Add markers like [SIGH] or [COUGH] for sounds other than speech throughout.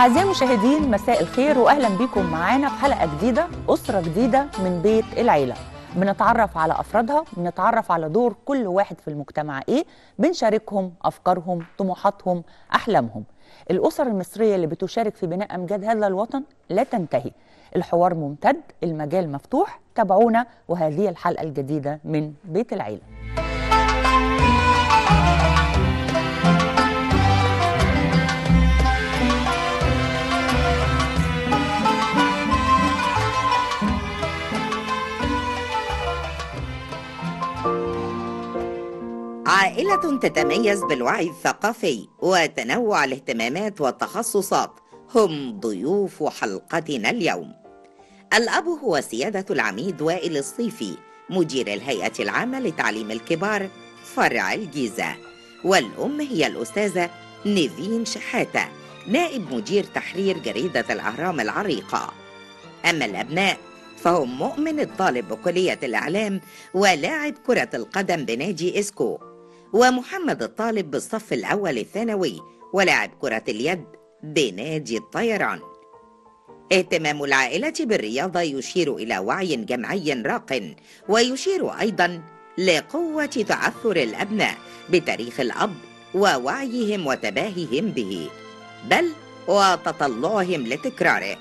أعزائي المشاهدين مساء الخير وأهلا بكم معانا في حلقة جديدة أسرة جديدة من بيت العيلة بنتعرف على أفرادها بنتعرف على دور كل واحد في المجتمع إيه بنشاركهم أفكارهم طموحاتهم أحلامهم الأسر المصرية اللي بتشارك في بناء أمجاد هذا الوطن لا تنتهي الحوار ممتد المجال مفتوح تابعونا وهذه الحلقة الجديدة من بيت العيلة عائلة تتميز بالوعي الثقافي وتنوع الاهتمامات والتخصصات هم ضيوف حلقتنا اليوم الأب هو سيادة العميد وائل الصيفي مدير الهيئة العامة لتعليم الكبار فرع الجيزة والأم هي الأستاذة نيفين شحاتة نائب مدير تحرير جريدة الأهرام العريقة أما الأبناء فهم مؤمن الطالب بكلية الإعلام ولاعب كرة القدم بنادي إسكو ومحمد الطالب بالصف الأول الثانوي ولاعب كرة اليد بنادي الطيران اهتمام العائلة بالرياضة يشير إلى وعي جمعي راق ويشير أيضا لقوة تعثر الأبناء بتاريخ الأب ووعيهم وتباهيهم به بل وتطلعهم لتكراره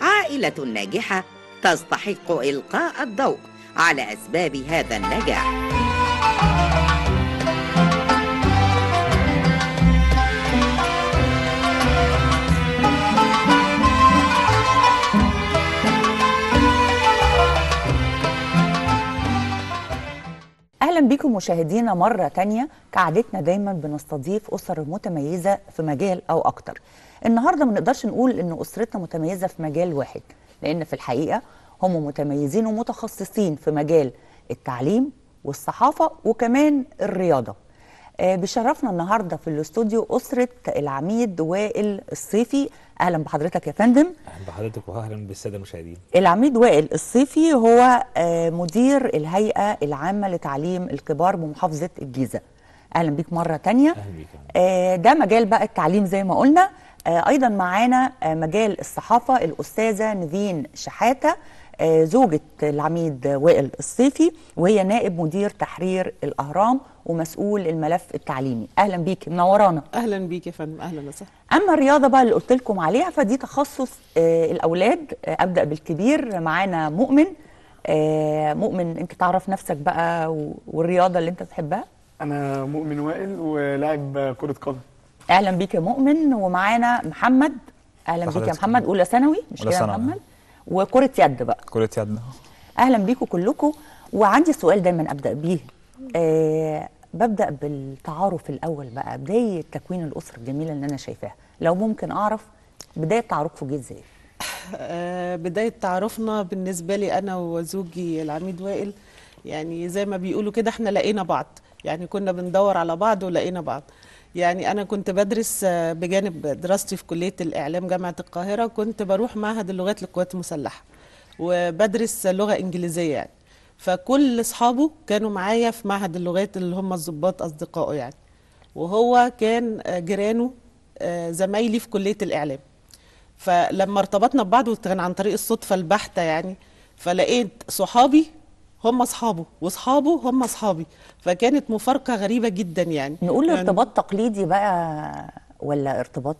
عائلة ناجحة تستحق إلقاء الضوء على أسباب هذا النجاح اهلا بيكم مشاهدينا مره تانية كعادتنا دايما بنستضيف اسر متميزه في مجال او اكتر النهارده ما نقدرش نقول ان اسرتنا متميزه في مجال واحد لان في الحقيقه هم متميزين ومتخصصين في مجال التعليم والصحافه وكمان الرياضه آه، بيشرفنا النهارده في الاستوديو اسره العميد وائل الصيفي اهلا بحضرتك يا فندم اهلا بحضرتك واهلا بالساده المشاهدين العميد وائل الصيفي هو آه، مدير الهيئه العامه لتعليم الكبار بمحافظه الجيزه اهلا بيك مره ثانيه اهلا بيك آه، ده مجال بقى التعليم زي ما قلنا ايضا معانا مجال الصحافه الاستاذه نيفين شحاته زوجة العميد وائل الصيفي وهي نائب مدير تحرير الأهرام ومسؤول الملف التعليمي اهلا بيك منورانا اهلا بيك يا فندم اهلا وسهلا اما الرياضه بقى اللي قلت لكم عليها فدي تخصص آه الاولاد آه ابدا بالكبير معانا مؤمن آه مؤمن انت تعرف نفسك بقى والرياضه اللي انت بتحبها انا مؤمن وائل ولاعب كره قدم اهلا بيك يا مؤمن ومعانا محمد اهلا بيك يا محمد اولى ثانوي مش كده محمد وكره يد بقى كره يد اهلا بيكم كلكم وعندي سؤال دايما ابدا بيه آه، ببدا بالتعارف الاول بقى بدايه تكوين الاسره الجميله اللي انا شايفاها لو ممكن اعرف بدايه تعارفكم جه ازاي [LAUGHS] آه، بدايه تعارفنا بالنسبه لي انا وزوجي العميد وائل يعني زي ما بيقولوا كده احنا لقينا بعض يعني كنا بندور على بعض ولقينا بعض يعني انا كنت بدرس آه، بجانب دراستي في كليه الاعلام جامعه القاهره كنت بروح معهد اللغات للقوات المسلحه وبدرس لغه انجليزيه يعني فكل اصحابه كانوا معايا في معهد اللغات اللي هم الظباط اصدقائه يعني وهو كان آه، جيرانه آه، زمايلي في كليه الاعلام فلما ارتبطنا ببعض وكان عن طريق الصدفه البحته يعني فلقيت صحابي هم اصحابه واصحابه هم اصحابي فكانت مفارقه غريبه جدا يعني نقول ارتباط يعني تقليدي بقى ولا ارتباط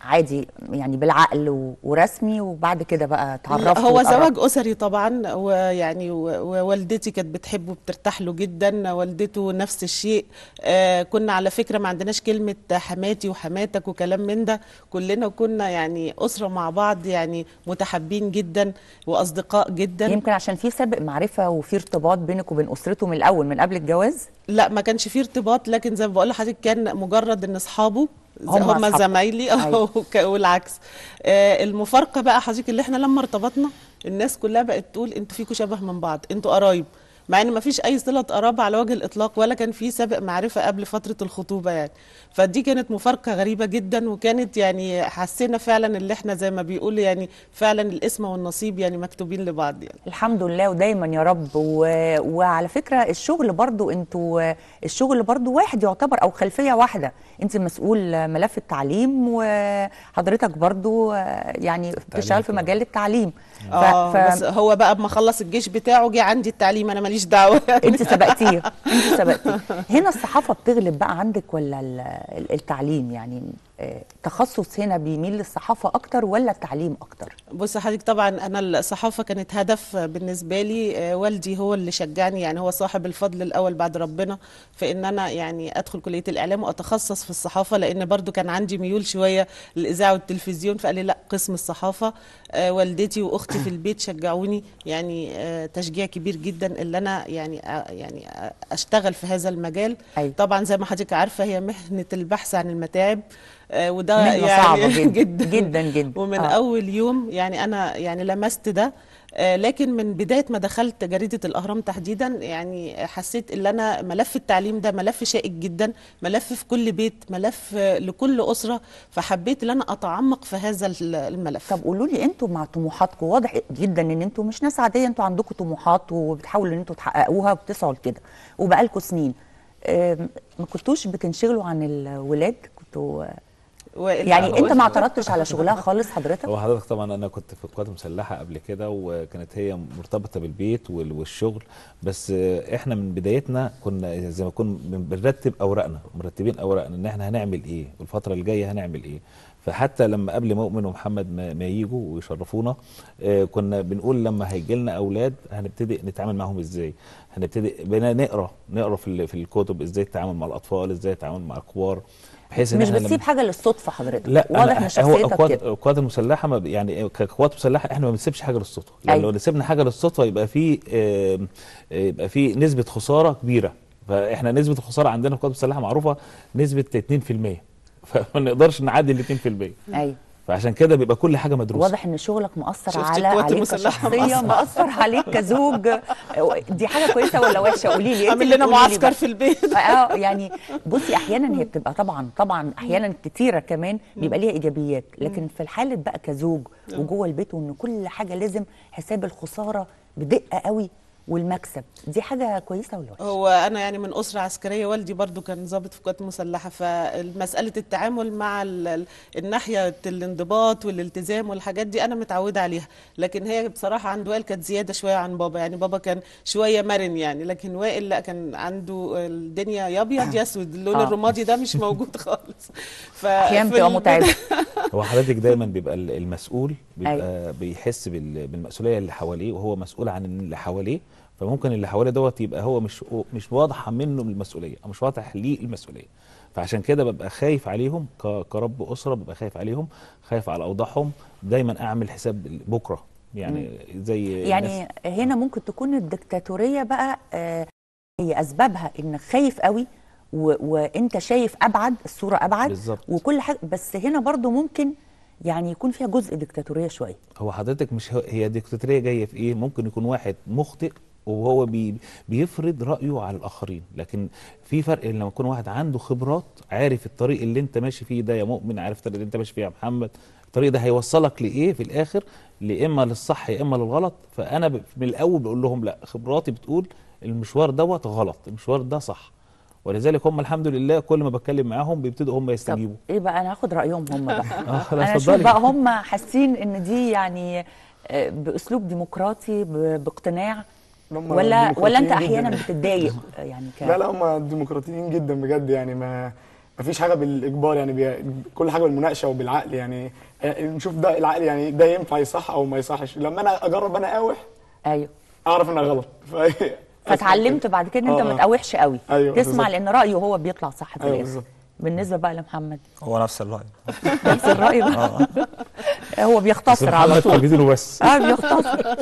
عادي يعني بالعقل ورسمي وبعد كده بقى اتعرفت هو زواج اسري طبعا ويعني ووالدتي كانت بتحبه بترتاح له جدا والدته نفس الشيء آه، كنا على فكره ما عندناش كلمه حماتي وحماتك وكلام من ده كلنا كنا يعني اسره مع بعض يعني متحابين جدا واصدقاء جدا يمكن عشان في سابق معرفه وفي ارتباط بينك وبين اسرته من الاول من قبل الجواز لا ما كانش في ارتباط لكن زي ما بقول لحضرتك كان مجرد ان اصحابه هم, هم زمايلي [LAUGHS] أيوة. والعكس آه المفارقه بقى حضرتك اللي احنا لما ارتبطنا الناس كلها بقت تقول انتوا فيكوا شبه من بعض انتوا قرايب مع ان ما فيش اي صله قرابه على وجه الاطلاق ولا كان في سابق معرفه قبل فتره الخطوبه يعني فدي كانت مفارقه غريبه جدا وكانت يعني حسينا فعلا اللي احنا زي ما بيقول يعني فعلا الاسم والنصيب يعني مكتوبين لبعض يعني الحمد لله ودايما يا رب و... وعلى فكره الشغل برضو انتوا الشغل برضو واحد يعتبر او خلفيه واحده انت مسؤول ملف التعليم وحضرتك برضو يعني بتشتغل في مجال التعليم آه، ف... ف... بس هو بقى ما خلص الجيش بتاعه جه عندي التعليم انا ماليش ماليش دعوه [LAUGHS] يعني. انت سبقتيه انت سبقتيه هنا الصحافه بتغلب بقى عندك ولا التعليم يعني تخصص هنا بيميل للصحافة أكتر ولا التعليم أكتر؟ بص حضرتك طبعا أنا الصحافة كانت هدف بالنسبة لي آه، والدي هو اللي شجعني يعني هو صاحب الفضل الأول بعد ربنا في إن أنا يعني أدخل كلية الإعلام وأتخصص في الصحافة لأن برضو كان عندي ميول شوية للإذاعة والتلفزيون فقال لي لا قسم الصحافة آه، والدتي وأختي في البيت شجعوني يعني آه، تشجيع كبير جدا إن أنا يعني يعني أشتغل في هذا المجال أي. أيوة. طبعا زي ما حضرتك عارفة هي مهنة البحث عن المتاعب آه، وده يعني صعبة جدا [LAUGHS] جدا جدا, جدا. ومن آه. اول يوم يعني انا يعني لمست ده آه، لكن من بدايه ما دخلت جريده الاهرام تحديدا يعني حسيت ان انا ملف التعليم ده ملف شائك جدا ملف في كل بيت ملف لكل اسره فحبيت ان انا اتعمق في هذا الملف طب قولوا لي انتوا مع طموحاتكم واضح جدا ان انتوا مش ناس عاديه انتوا عندكم طموحات وبتحاولوا ان انتوا تحققوها وبتسعوا لكده وبقالكم سنين ما كنتوش بتنشغلوا عن الولاد كنتوا يعني انت ما اعترضتش على شغلها خالص حضرتك هو حضرتك طبعا انا كنت في القوات المسلحه قبل كده وكانت هي مرتبطه بالبيت والشغل بس احنا من بدايتنا كنا زي ما كنا بنرتب اوراقنا مرتبين اوراقنا ان احنا هنعمل ايه والفتره الجايه هنعمل ايه فحتى لما قبل مؤمن ومحمد ما يجوا ويشرفونا آه، كنا بنقول لما هيجي لنا اولاد هنبتدي نتعامل معاهم ازاي هنبتدي بنا نقرا نقرا في, في الكتب ازاي التعامل مع الاطفال ازاي التعامل مع الكبار بحيث مش بتسيب حاجه للصدفه حضرتك لا واضح مش شخصيتك هو القوات المسلحه ما يعني كقوات مسلحه احنا ما بنسيبش حاجه للصدفه يعني لو أيوه. سيبنا حاجه للصدفه يبقى في يبقى في نسبه خساره كبيره فاحنا نسبه الخساره عندنا في القوات المسلحه معروفه نسبه 2% [LAUGHS] فما نقدرش نعدي ال 2% ايوه فعشان كده بيبقى كل حاجه مدروسه واضح ان شغلك مؤثر على عليك شخصيا مؤثر عليك كزوج دي حاجه كويسه ولا وحشه قولي لي اعمل لنا معسكر في البيت [LAUGHS] اه يعني بصي احيانا هي بتبقى طبعا طبعا احيانا كتيره كمان بيبقى ليها ايجابيات لكن في الحاله بقى كزوج وجوه البيت وان كل حاجه لازم حساب الخساره بدقه قوي والمكسب دي حاجه كويسه ولا وحشه هو انا يعني من اسره عسكريه والدي برضو كان ضابط في قوات مسلحه فمساله التعامل مع الناحيه الانضباط والالتزام والحاجات دي انا متعوده عليها لكن هي بصراحه عند وائل كانت زياده شويه عن بابا يعني بابا كان شويه مرن يعني لكن وائل لا كان عنده الدنيا يا ابيض يا اسود اللون آه. الرمادي ده مش موجود خالص ف احيانا بتبقى متعبه [LAUGHS] هو حضرتك دايما بيبقى المسؤول بيبقى أي. أيوة. بيحس بالمسؤوليه اللي حواليه وهو مسؤول عن اللي حواليه فممكن اللي حواليه دوت يبقى هو مش مش واضحه منه المسؤوليه او مش واضح ليه المسؤوليه فعشان كده ببقى خايف عليهم كرب اسره ببقى خايف عليهم خايف على اوضاعهم دايما اعمل حساب بكره يعني زي يعني هنا ممكن تكون الدكتاتوريه بقى آه هي اسبابها ان خايف قوي وانت شايف ابعد الصوره ابعد بالزبط. وكل حاجه بس هنا برضو ممكن يعني يكون فيها جزء دكتاتوريه شويه هو حضرتك مش هي دكتاتوريه جايه في ايه ممكن يكون واحد مخطئ وهو بي بيفرض رايه على الاخرين لكن في فرق لما يكون واحد عنده خبرات عارف الطريق اللي انت ماشي فيه ده يا مؤمن عارف الطريق اللي انت ماشي فيه يا محمد الطريق ده هيوصلك لايه في الاخر لاما اما للصح يا اما للغلط فانا من الاول بقول لهم لا خبراتي بتقول المشوار دوت غلط المشوار ده صح ولذلك هم الحمد لله كل ما بتكلم معاهم بيبتدوا هم يستجيبوا طب ايه بقى انا هاخد رايهم هم بقى [LAUGHS] آه، انا شوف بقى هم حاسين ان دي يعني آه، باسلوب ديمقراطي باقتناع ولا ولا انت احيانا بتتضايق [LAUGHS] يعني ك... لا لا هم ديمقراطيين جدا بجد يعني ما ما فيش حاجه بالاجبار يعني بي... كل حاجه بالمناقشه وبالعقل يعني آه، نشوف ده العقل يعني ده ينفع يصح او ما يصحش لما انا اجرب انا اوح ايوه اعرف ان انا غلط [LAUGHS] ف... فتعلمت بعد كده ان انت آه. ما آه. تقاوحش قوي أيوة تسمع لان رايه هو بيطلع صح في أيوة بالنسبه بقى لمحمد هو نفس الراي [LAUGHS] نفس الراي بقى آه. هو بيختصر على طول بس [LAUGHS] اه بيختصر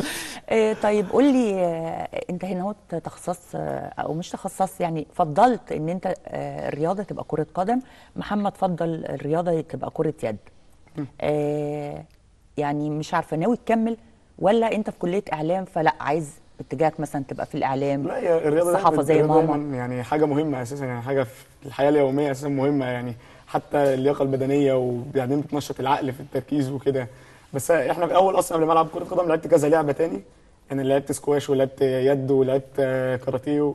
آه، طيب قول لي آه، انت هنا هو تخصصت آه، او مش تخصصت يعني فضلت ان انت الرياضه تبقى كره قدم محمد فضل الرياضه تبقى كره يد يعني مش عارفه ناوي تكمل ولا انت في كليه اعلام فلا عايز اتجاهك مثلا تبقى في الاعلام لا يا الرياضه الصحافه زي ماما يعني حاجه مهمه اساسا يعني حاجه في الحياه اليوميه اساسا مهمه يعني حتى اللياقه البدنيه وبعدين بتنشط العقل في التركيز وكده بس احنا في الاول اصلا قبل ما العب كره قدم لعبت كذا لعبه تاني يعني لعبت سكواش ولعبت يد ولعبت آه، كاراتيه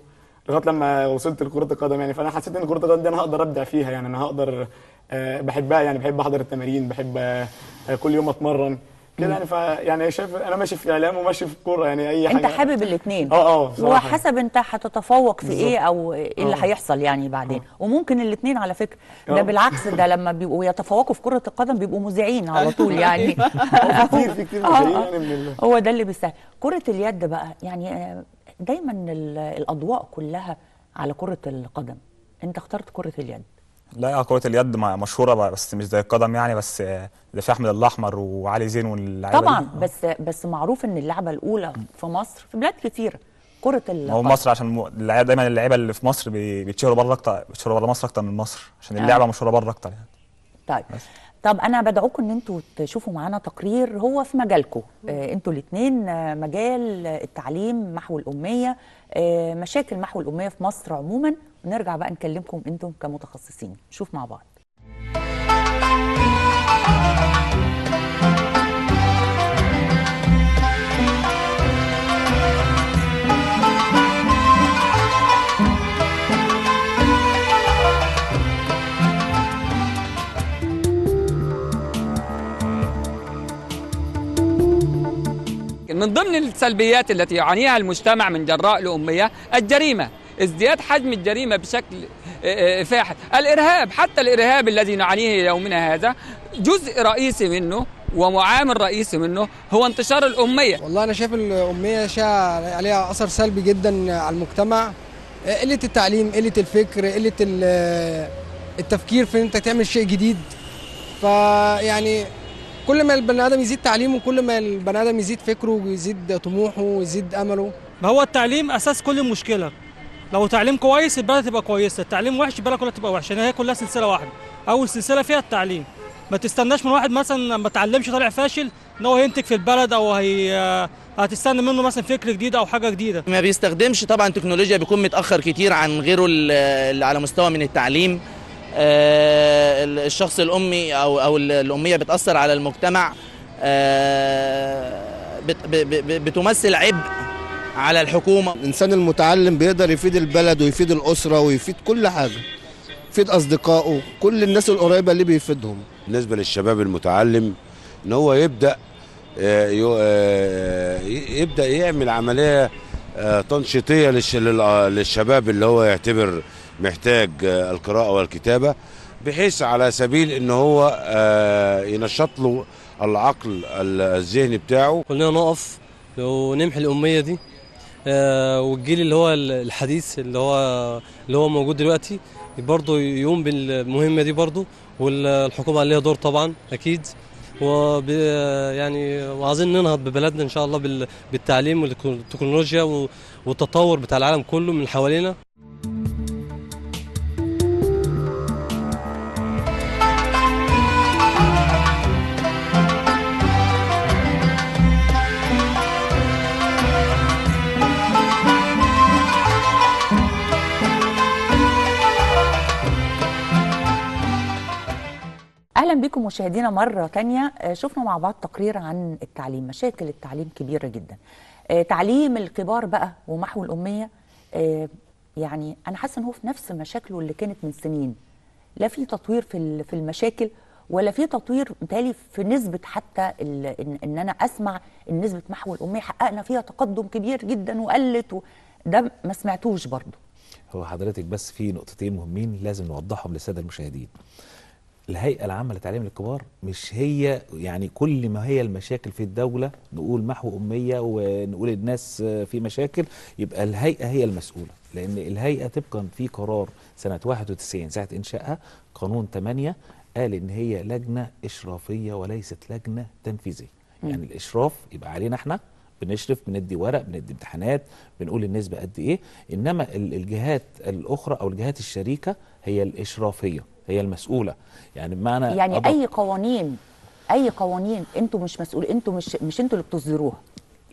لغايه لما وصلت لكره القدم يعني فانا حسيت ان كره القدم دي انا هقدر ابدع فيها يعني انا هقدر آه، بحبها يعني بحب احضر التمارين بحب آه، كل يوم اتمرن كده يعني فيعني شايف انا ماشي في اعلام وماشي في كوره يعني اي حاجه انت حابب الاثنين اه اه وحسب انت هتتفوق في بالزبط. ايه او ايه اللي آه. هيحصل يعني بعدين أوه. وممكن الاثنين على فكره ده آه. بالعكس ده لما بيبقوا يتفوقوا في كره القدم بيبقوا مذيعين على أيوه. طول يعني [LAUGHS] كتير في كتير آه، يعني هو ده اللي بيستاهل كره اليد بقى يعني دايما الاضواء كلها على كره القدم انت اخترت كره اليد لا آه، كرة اليد مشهورة بس مش زي القدم يعني بس ده آه، في احمد الاحمر وعلي زين واللعيبه طبعا دي. بس بس معروف ان اللعبة الاولى في مصر في بلاد كتيرة كرة القدم هو مصر عشان اللعيبة دايما اللعيبة اللي في مصر بيتشهروا بره اكتر بيتشهروا بره مصر اكتر من مصر عشان آه. اللعبة آه. مشهورة بره اكتر يعني طيب بس. طب انا بدعوكم ان انتوا تشوفوا معانا تقرير هو في مجالكم آه انتوا الاثنين مجال التعليم محو الاميه آه مشاكل محو الاميه في مصر عموما نرجع بقى نكلمكم انتم كمتخصصين نشوف مع بعض من ضمن السلبيات التي يعانيها المجتمع من جراء الأمية الجريمة ازدياد حجم الجريمة بشكل آه، آه، فاحت الإرهاب حتى الإرهاب الذي نعانيه يومنا هذا جزء رئيسي منه ومعامل رئيسي منه هو انتشار الأمية والله أنا شايف الأمية شا عليها أثر سلبي جدا على المجتمع آه، قلة التعليم قلة الفكر قلة التفكير في ان انت تعمل شيء جديد فيعني كل ما البني ادم يزيد تعليمه كل ما البني ادم يزيد فكره ويزيد طموحه ويزيد امله ما هو التعليم اساس كل مشكله لو تعليم كويس البلد تبقى كويسه التعليم وحش البلد كلها تبقى وحشه يعني هي كلها سلسله واحده اول سلسله فيها التعليم ما تستناش من واحد مثلا ما اتعلمش طالع فاشل ان هو ينتج في البلد او هي آه، هتستنى منه مثلا فكر جديد او حاجه جديده ما بيستخدمش طبعا تكنولوجيا بيكون متاخر كتير عن غيره اللي على مستوى من التعليم آه، الشخص الامي او او الاميه بتاثر على المجتمع آه، بتمثل عبء على الحكومه الانسان المتعلم بيقدر يفيد البلد ويفيد الاسره ويفيد كل حاجه يفيد اصدقائه كل الناس القريبه اللي بيفيدهم بالنسبه للشباب المتعلم ان هو يبدا آه، آه، يبدا يعمل عمليه آه، تنشيطيه للشباب اللي هو يعتبر محتاج القراءه والكتابه بحيث على سبيل ان هو ينشط له العقل الذهني بتاعه كلنا نقف ونمحي الاميه دي آه، والجيل اللي هو الحديث اللي هو اللي هو موجود دلوقتي برضه يقوم بالمهمه دي برضه والحكومه عليها دور طبعا اكيد و يعني وعايزين ننهض ببلدنا ان شاء الله بالتعليم والتكنولوجيا والتطور بتاع العالم كله من حوالينا اهلا بكم مشاهدينا مره تانية آه، شفنا مع بعض تقرير عن التعليم مشاكل التعليم كبيره جدا آه، تعليم الكبار بقى ومحو الاميه آه، يعني انا حاسه ان هو في نفس مشاكله اللي كانت من سنين لا في تطوير في في المشاكل ولا في تطوير بالتالي في نسبه حتى ان انا اسمع ان نسبه محو الاميه حققنا فيها تقدم كبير جدا وقلت ده ما سمعتوش برضه هو حضرتك بس في نقطتين مهمين لازم نوضحهم للساده المشاهدين الهيئة العامة للتعليم الكبار مش هي يعني كل ما هي المشاكل في الدولة نقول محو أمية ونقول الناس في مشاكل يبقى الهيئة هي المسؤولة لأن الهيئة طبقا في قرار سنة 91 ساعة إنشائها قانون 8 قال إن هي لجنة إشرافية وليست لجنة تنفيذية يعني الإشراف يبقى علينا إحنا بنشرف بندي ورق بندي امتحانات بنقول النسبة قد إيه إنما الجهات الأخرى أو الجهات الشريكة هي الإشرافية هي المسؤوله يعني بمعنى يعني أضل... اي قوانين اي قوانين انتوا مش مسؤول انتوا مش مش انتوا اللي بتصدروها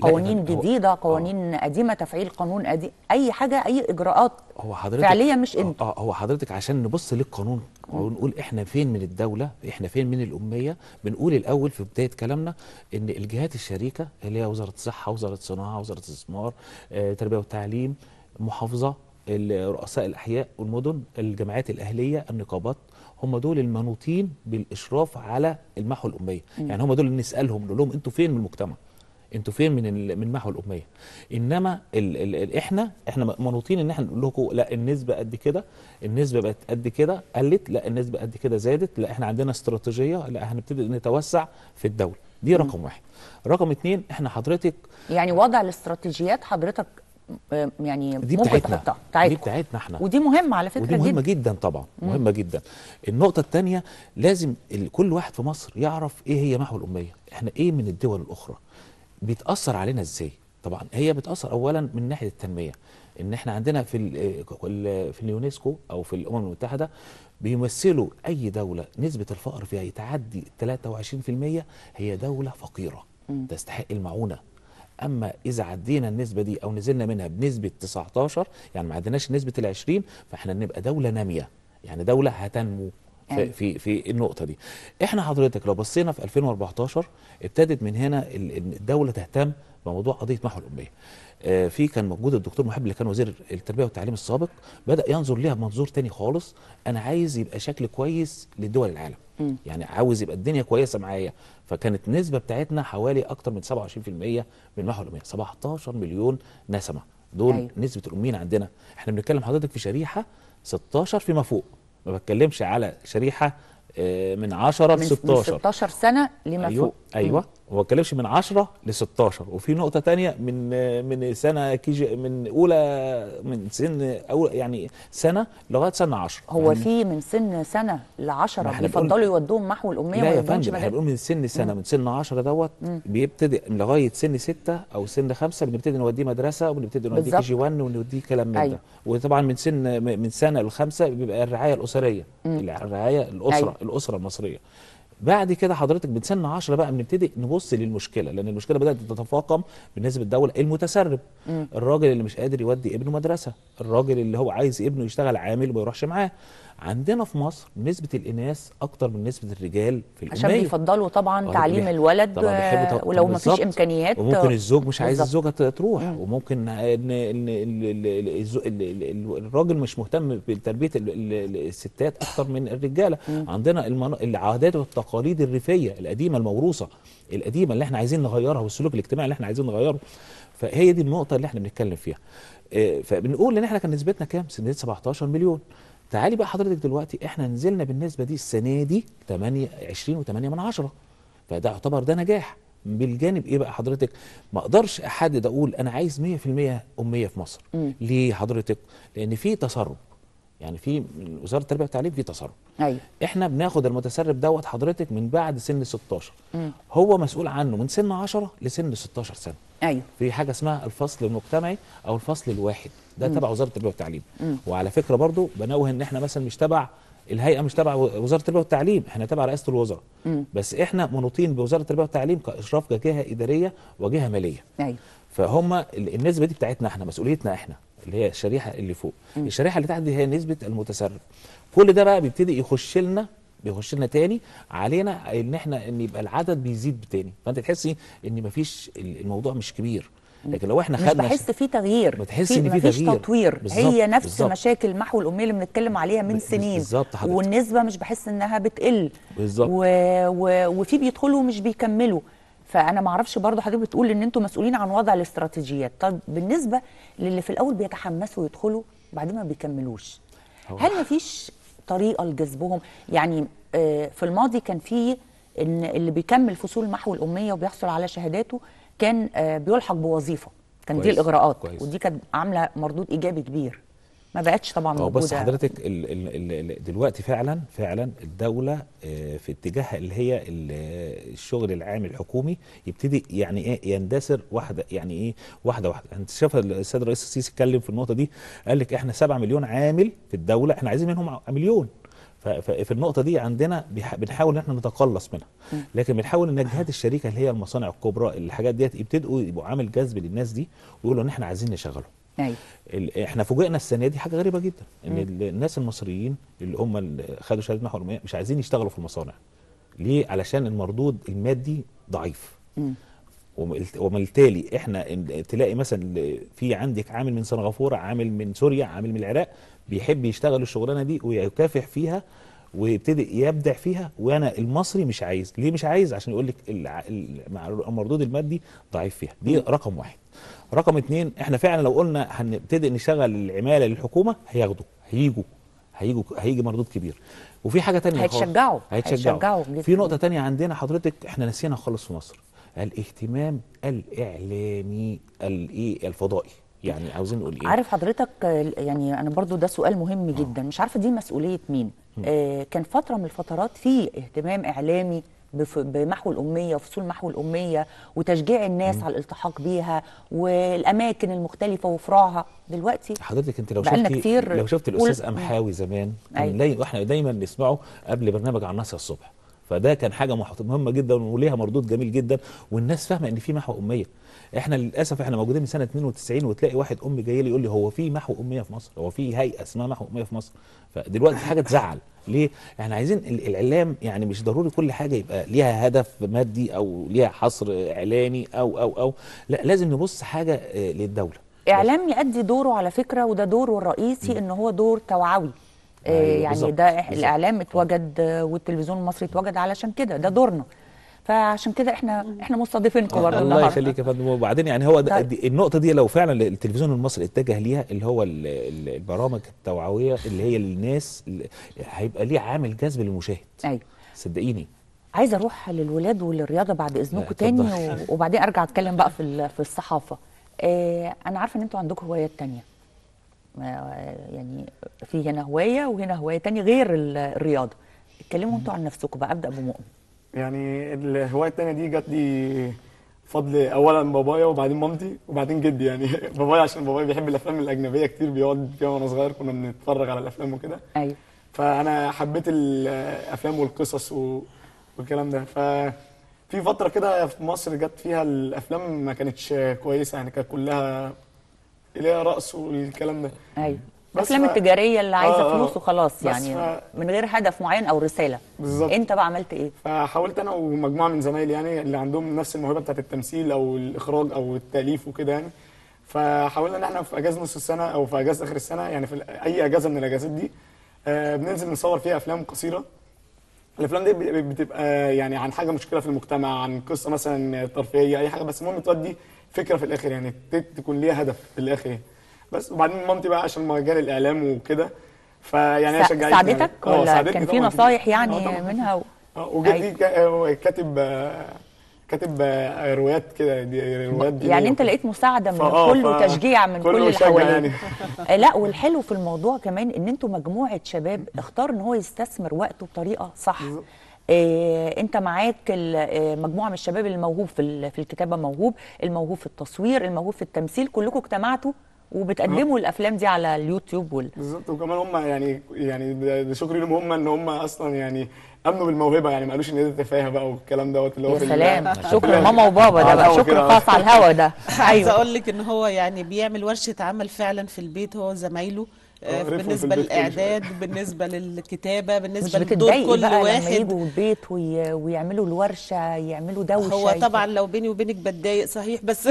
قوانين جديدة آه. قوانين أوه. قديمة تفعيل قانون قديم أي حاجة أي إجراءات هو حضرتك فعلية مش آه، أنت آه هو حضرتك عشان نبص للقانون ونقول إحنا فين من الدولة إحنا فين من الأمية بنقول الأول في بداية كلامنا إن الجهات الشريكة اللي هي وزارة الصحة وزارة الصناعة وزارة الاستثمار آه تربية وتعليم محافظة رؤساء الاحياء والمدن الجمعيات الاهليه النقابات هم دول المنوطين بالاشراف على المحو الاميه مم. يعني هم دول اللي نسالهم نقول لهم انتوا فين من المجتمع انتوا فين من من محو الاميه انما الـ الـ الـ احنا احنا منوطين ان احنا نقول لكم لا النسبه قد كده النسبه بقت قد كده قلت لا النسبه قد كده زادت لا احنا عندنا استراتيجيه لا هنبتدي نتوسع في الدوله دي رقم واحد رقم اتنين احنا حضرتك يعني وضع الاستراتيجيات حضرتك يعني دي ممكن بتاعتنا تحطها دي بتاعتنا احنا ودي مهمه على فكره ودي مهمه جدا, جدا طبعا مم. مهمه جدا النقطه الثانيه لازم كل واحد في مصر يعرف ايه هي محو الاميه احنا ايه من الدول الاخرى بيتاثر علينا ازاي طبعا هي بتاثر اولا من ناحيه التنميه ان احنا عندنا في في اليونسكو او في الامم المتحده بيمثلوا اي دوله نسبه الفقر فيها يتعدي 23% هي دوله فقيره تستحق المعونه اما اذا عدينا النسبه دي او نزلنا منها بنسبه 19 يعني ما عدناش نسبه ال 20 فاحنا نبقى دوله ناميه يعني دوله هتنمو في أيوة. في في النقطه دي احنا حضرتك لو بصينا في 2014 ابتدت من هنا الدوله تهتم بموضوع قضيه محو الاميه آه، في كان موجود الدكتور محب اللي كان وزير التربيه والتعليم السابق بدا ينظر ليها بمنظور تاني خالص انا عايز يبقى شكل كويس لدول العالم م. يعني عاوز يبقى الدنيا كويسه معايا فكانت النسبه بتاعتنا حوالي اكتر من 27% من محور الاميه 17 مليون نسمه دول أيوه. نسبه الامين عندنا احنا بنتكلم حضرتك في شريحه 16 فيما فوق ما بتكلمش على شريحه آه، من 10 ل 16 من 16 سنه لما أيوة فوق ايوه ما بتكلمش من 10 ل 16 وفي نقطه تانية من من سنه كي جي من اولى من سن اول يعني سنه لغايه سنه 10 هو يعني في من سن سنه ل 10 بيفضلوا يودوهم محو الاميه لا يا فندم احنا بنقول من سن سنه مم. من سن 10 دوت بيبتدي لغايه سن 6 او سن 5 بنبتدي نوديه مدرسه وبنبتدي نوديه كي جي 1 ونوديه كلام من أيوه. ده وطبعا من سن من سنه لخمسه بيبقى الرعايه الاسريه الرعايه الاسره أيوه. الاسره المصريه بعد كده حضرتك من سنه 10 بقى بنبتدي نبص للمشكله لان المشكله بدات تتفاقم بالنسبه للدوله المتسرب الراجل اللي مش قادر يودي ابنه مدرسه الراجل اللي هو عايز ابنه يشتغل عامل وما يروحش معاه عندنا في مصر نسبه الاناث اكتر من نسبه الرجال في الاميه عشان بيفضلوا طبعا اه، تعليم الولد طبعاً ولو ما فيش امكانيات وممكن الزوج مش عايز الزوجه تروح مم. وممكن ان الراجل مش مهتم بتربيه الستات اكتر من الرجاله مم. عندنا العادات والتقاليد الريفيه القديمه الموروثه القديمه اللي احنا عايزين نغيرها والسلوك الاجتماعي اللي احنا عايزين نغيره فهي دي النقطه اللي احنا بنتكلم فيها آه، فبنقول ان احنا كان نسبتنا كام؟ سنه 17 مليون تعالي بقى حضرتك دلوقتي احنا نزلنا بالنسبه دي السنه دي 8 20 و8 من 10 فده يعتبر ده نجاح بالجانب ايه بقى حضرتك ما اقدرش احدد اقول انا عايز 100% اميه في مصر م. ليه حضرتك لان في تسرب يعني في وزاره التربيه والتعليم في تسرب ايوه احنا بناخد المتسرب دوت حضرتك من بعد سن 16 مم. هو مسؤول عنه من سن 10 لسن 16 سنه ايوه في حاجه اسمها الفصل المجتمعي او الفصل الواحد ده تبع وزاره التربيه والتعليم مم. وعلى فكره برضو بنوه ان احنا مثلا مش تبع الهيئه مش تبع وزاره التربيه والتعليم احنا تبع رئاسه الوزراء بس احنا منوطين بوزاره التربيه والتعليم كاشراف كجهه اداريه وجهه ماليه ايوه فهم النسبه دي بتاعتنا احنا مسؤوليتنا احنا اللي هي الشريحه اللي فوق مم. الشريحه اللي تحت دي هي نسبه المتسرب كل ده بقى بيبتدي يخش لنا بيخش لنا تاني علينا ان احنا ان يبقى العدد بيزيد تاني فانت تحسي ان مفيش الموضوع مش كبير لكن لو احنا خدنا مش بحس في تغيير بتحس ان في تغيير تطوير هي نفس بالزبط. مشاكل محو الاميه اللي بنتكلم عليها من سنين بالظبط والنسبه مش بحس انها بتقل بالظبط و... و... وفي بيدخلوا ومش بيكملوا فانا ما اعرفش برضه حضرتك بتقول ان انتم مسؤولين عن وضع الاستراتيجيات طب بالنسبه للي في الاول بيتحمسوا يدخلوا بعدين ما بيكملوش هل مفيش طريقه لجذبهم يعني آه، في الماضي كان في ان اللي بيكمل فصول محو الاميه وبيحصل على شهاداته كان آه، بيلحق بوظيفه كان كويس. دي الاغراءات كويس. ودي كانت عامله مردود ايجابي كبير ما بقتش طبعا اه موجوده بس حضرتك الـ الـ الـ دلوقتي فعلا فعلا الدوله آه، في اتجاهها اللي هي الشغل العام الحكومي يبتدي يعني ايه يندثر واحده يعني ايه واحده واحده انت شايف السيد الرئيس السيسي اتكلم في النقطه دي قال لك احنا 7 مليون عامل في الدوله احنا عايزين منهم مليون ففي النقطه دي عندنا بنحاول ان احنا نتقلص منها لكن بنحاول ان الجهات الشريكه اللي هي المصانع الكبرى الحاجات ديت يبتدوا يبقوا عامل جذب للناس دي ويقولوا ان احنا عايزين نشغلهم أيوة. احنا فوجئنا السنه دي حاجه غريبه جدا ان مم. الناس المصريين اللي هم اللي خدوا شهاده نحو المياه مش عايزين يشتغلوا في المصانع ليه علشان المردود المادي ضعيف وبالتالي احنا تلاقي مثلا في عندك عامل من سنغافوره عامل من سوريا عامل من العراق بيحب يشتغل الشغلانه دي ويكافح فيها ويبتدي يبدع فيها وانا المصري مش عايز ليه مش عايز عشان يقول لك المردود المادي ضعيف فيها دي رقم واحد رقم اتنين احنا فعلا لو قلنا هنبتدي نشغل العماله للحكومه هياخدوا هيجوا هيجوا هيجي مردود كبير وفي حاجه تانية هيتشجعوا هيتشجعوا في نقطه تانية عندنا حضرتك احنا نسينا خالص في مصر الاهتمام الاعلامي الايه الفضائي يعني عاوزين نقول ايه عارف حضرتك يعني انا برضو ده سؤال مهم آه. جدا مش عارفه دي مسؤوليه مين آه كان فتره من الفترات في اهتمام اعلامي بمحو الاميه وفصول محو الاميه وتشجيع الناس مم. على الالتحاق بيها والاماكن المختلفه وفروعها دلوقتي حضرتك انت لو شفتي كتير لو شفت الاستاذ قول... امحاوي زمان أيوة. واحنا دايما نسمعه قبل برنامج الناصيه الصبح فده كان حاجه مهمه جدا وليها مردود جميل جدا والناس فاهمه ان في محو اميه احنا للاسف احنا موجودين من سنه 92 وتلاقي واحد امي جاي لي يقول لي هو في محو اميه في مصر هو في هيئه اسمها محو اميه في مصر فدلوقتي حاجه تزعل ليه احنا عايزين الاعلام يعني مش ضروري كل حاجه يبقى ليها هدف مادي او ليها حصر اعلاني او او او لا لازم نبص حاجه آه، للدوله اعلام يؤدي دوره على فكره وده دوره الرئيسي ان هو دور توعوي آه، أيوه، يعني بالزبط. ده بالزبط. الاعلام اتوجد آه، والتلفزيون المصري اتوجد علشان كده ده دورنا فعشان كده احنا احنا مستضيفينكم برضه الله يخليك يا فندم وبعدين يعني هو طيب. النقطه دي لو فعلا التلفزيون المصري اتجه ليها اللي هو البرامج التوعويه اللي هي الناس هيبقى ليه عامل جذب للمشاهد ايوه صدقيني عايزه اروح للولاد وللرياضه بعد اذنكم تاني و... وبعدين ارجع اتكلم بقى في في الصحافه آه انا عارفه ان انتوا عندكم هوايات تانية آه، يعني في هنا هوايه وهنا هوايه تانية غير الرياضه اتكلموا انتوا عن نفسكم بقى ابدا بمؤمن يعني الهوايه الثانيه دي جات لي فضل اولا بابايا وبعدين مامتي وبعدين جدي يعني [LAUGHS] بابايا عشان بابايا بيحب الافلام الاجنبيه كتير بيقعد فيها وانا صغير كنا بنتفرج على الافلام وكده ايوه فانا حبيت الافلام والقصص والكلام ده ففي فتره كده في مصر جت فيها الافلام ما كانتش كويسه يعني كانت كلها اللي هي رقص والكلام ده ايوه الافلام التجاريه اللي عايزه آه, آه. فلوس وخلاص يعني من غير هدف معين او رساله بالظبط انت بقى عملت ايه فحاولت انا ومجموعه من زمايلي يعني اللي عندهم نفس الموهبه بتاعه التمثيل او الاخراج او التاليف وكده يعني فحاولنا ان احنا في اجازه نص السنه او في اجازه اخر السنه يعني في اي اجازه من الاجازات دي آه بننزل نصور فيها افلام قصيره الافلام دي بتبقى يعني عن حاجه مشكله في المجتمع عن قصه مثلا ترفيهيه اي حاجه بس المهم تودي فكره في الاخر يعني تكون ليها هدف في الاخر يعني. بس وبعدين مامتي بقى عشان مجال الاعلام وكده فيعني عشان شجعتني ساعدتك آه، ولا كان في نصايح آه، يعني منها و... آه، وجدي كاتب كاتب روايات كده روايات دي يعني انت لقيت مساعده من الكل وتشجيع من كل اللي حواليك يعني. لا والحلو في الموضوع كمان ان انتوا مجموعه شباب اختار ان هو يستثمر وقته بطريقه صح إيه انت معاك مجموعه من الشباب الموهوب في الكتابه موهوب الموهوب في التصوير الموهوب في التمثيل كلكم اجتمعتوا وبتقدموا الافلام دي على اليوتيوب وال بالظبط وكمان هم يعني يعني شكري لهم هم ان هم اصلا يعني امنوا بالموهبه يعني ما قالوش ان ده تفاهه بقى والكلام دوت اللي هو يا سلام شكرا ماما وبابا ده بقى شكرا خاص على الهوا ده [LAUGHS] ايوه عايزه اقول لك ان هو يعني بيعمل ورشه عمل فعلا في البيت هو زمايله آه، بالنسبه للاعداد بالنسبه للكتابه بالنسبه لدور كل بقى واحد يجوا البيت وي... ويعملوا الورشه يعملوا دوشه هو طبعا لو بيني وبينك بتضايق صحيح بس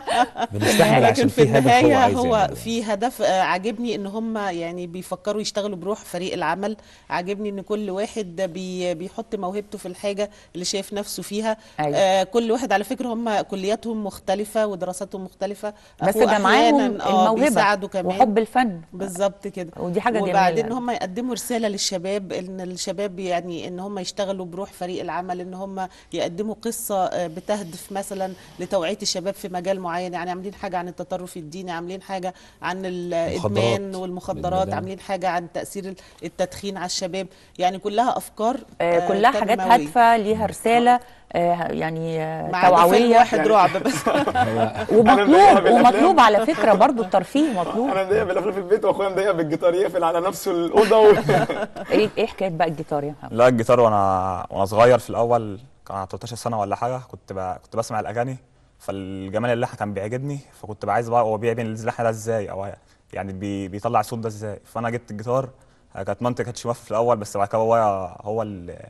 [LAUGHS] لكن في النهايه هو, هو في هدف يعني. آه، عاجبني ان هم يعني بيفكروا يشتغلوا بروح فريق العمل عاجبني ان كل واحد بي... بيحط موهبته في الحاجه اللي شايف نفسه فيها أيوة. آه كل واحد على فكره هم كلياتهم مختلفه ودراساتهم مختلفه بس ده معاهم آه، الموهبه وحب الفن بالظبط كده ودي حاجه جميله وبعدين هم يقدموا رساله للشباب ان الشباب يعني ان هم يشتغلوا بروح فريق العمل ان هم يقدموا قصه آه، بتهدف مثلا لتوعيه الشباب في مجال معين يعني عاملين حاجه عن التطرف الديني عاملين حاجه عن الادمان والمخدرات عاملين حاجه عن تاثير التدخين على الشباب يعني كلها افكار آه, آه، كلها حاجات هادفه ليها رساله آه، يعني آه، توعويه واحد يعني. رعب بس [LAUGHS] ومطلوب ومطلوب على فكره برضو الترفيه مطلوب انا مضايق بالافلام في البيت واخويا مضايق بالجيتار يقفل على نفسه الاوضه و... [LAUGHS] ايه ايه حكايه بقى الجيتار يا محمد؟ لا الجيتار وانا وانا صغير في الاول كان 13 سنه ولا حاجه كنت ب... كنت بسمع الاغاني فالجمال اللحن كان بيعجبني فكنت بقى عايز بقى هو بيعمل اللحن ده ازاي او يعني بي... بيطلع الصوت ده ازاي فانا جبت الجيتار كانت مامتي كانتش موافقه في الاول بس بعد كده هو اللي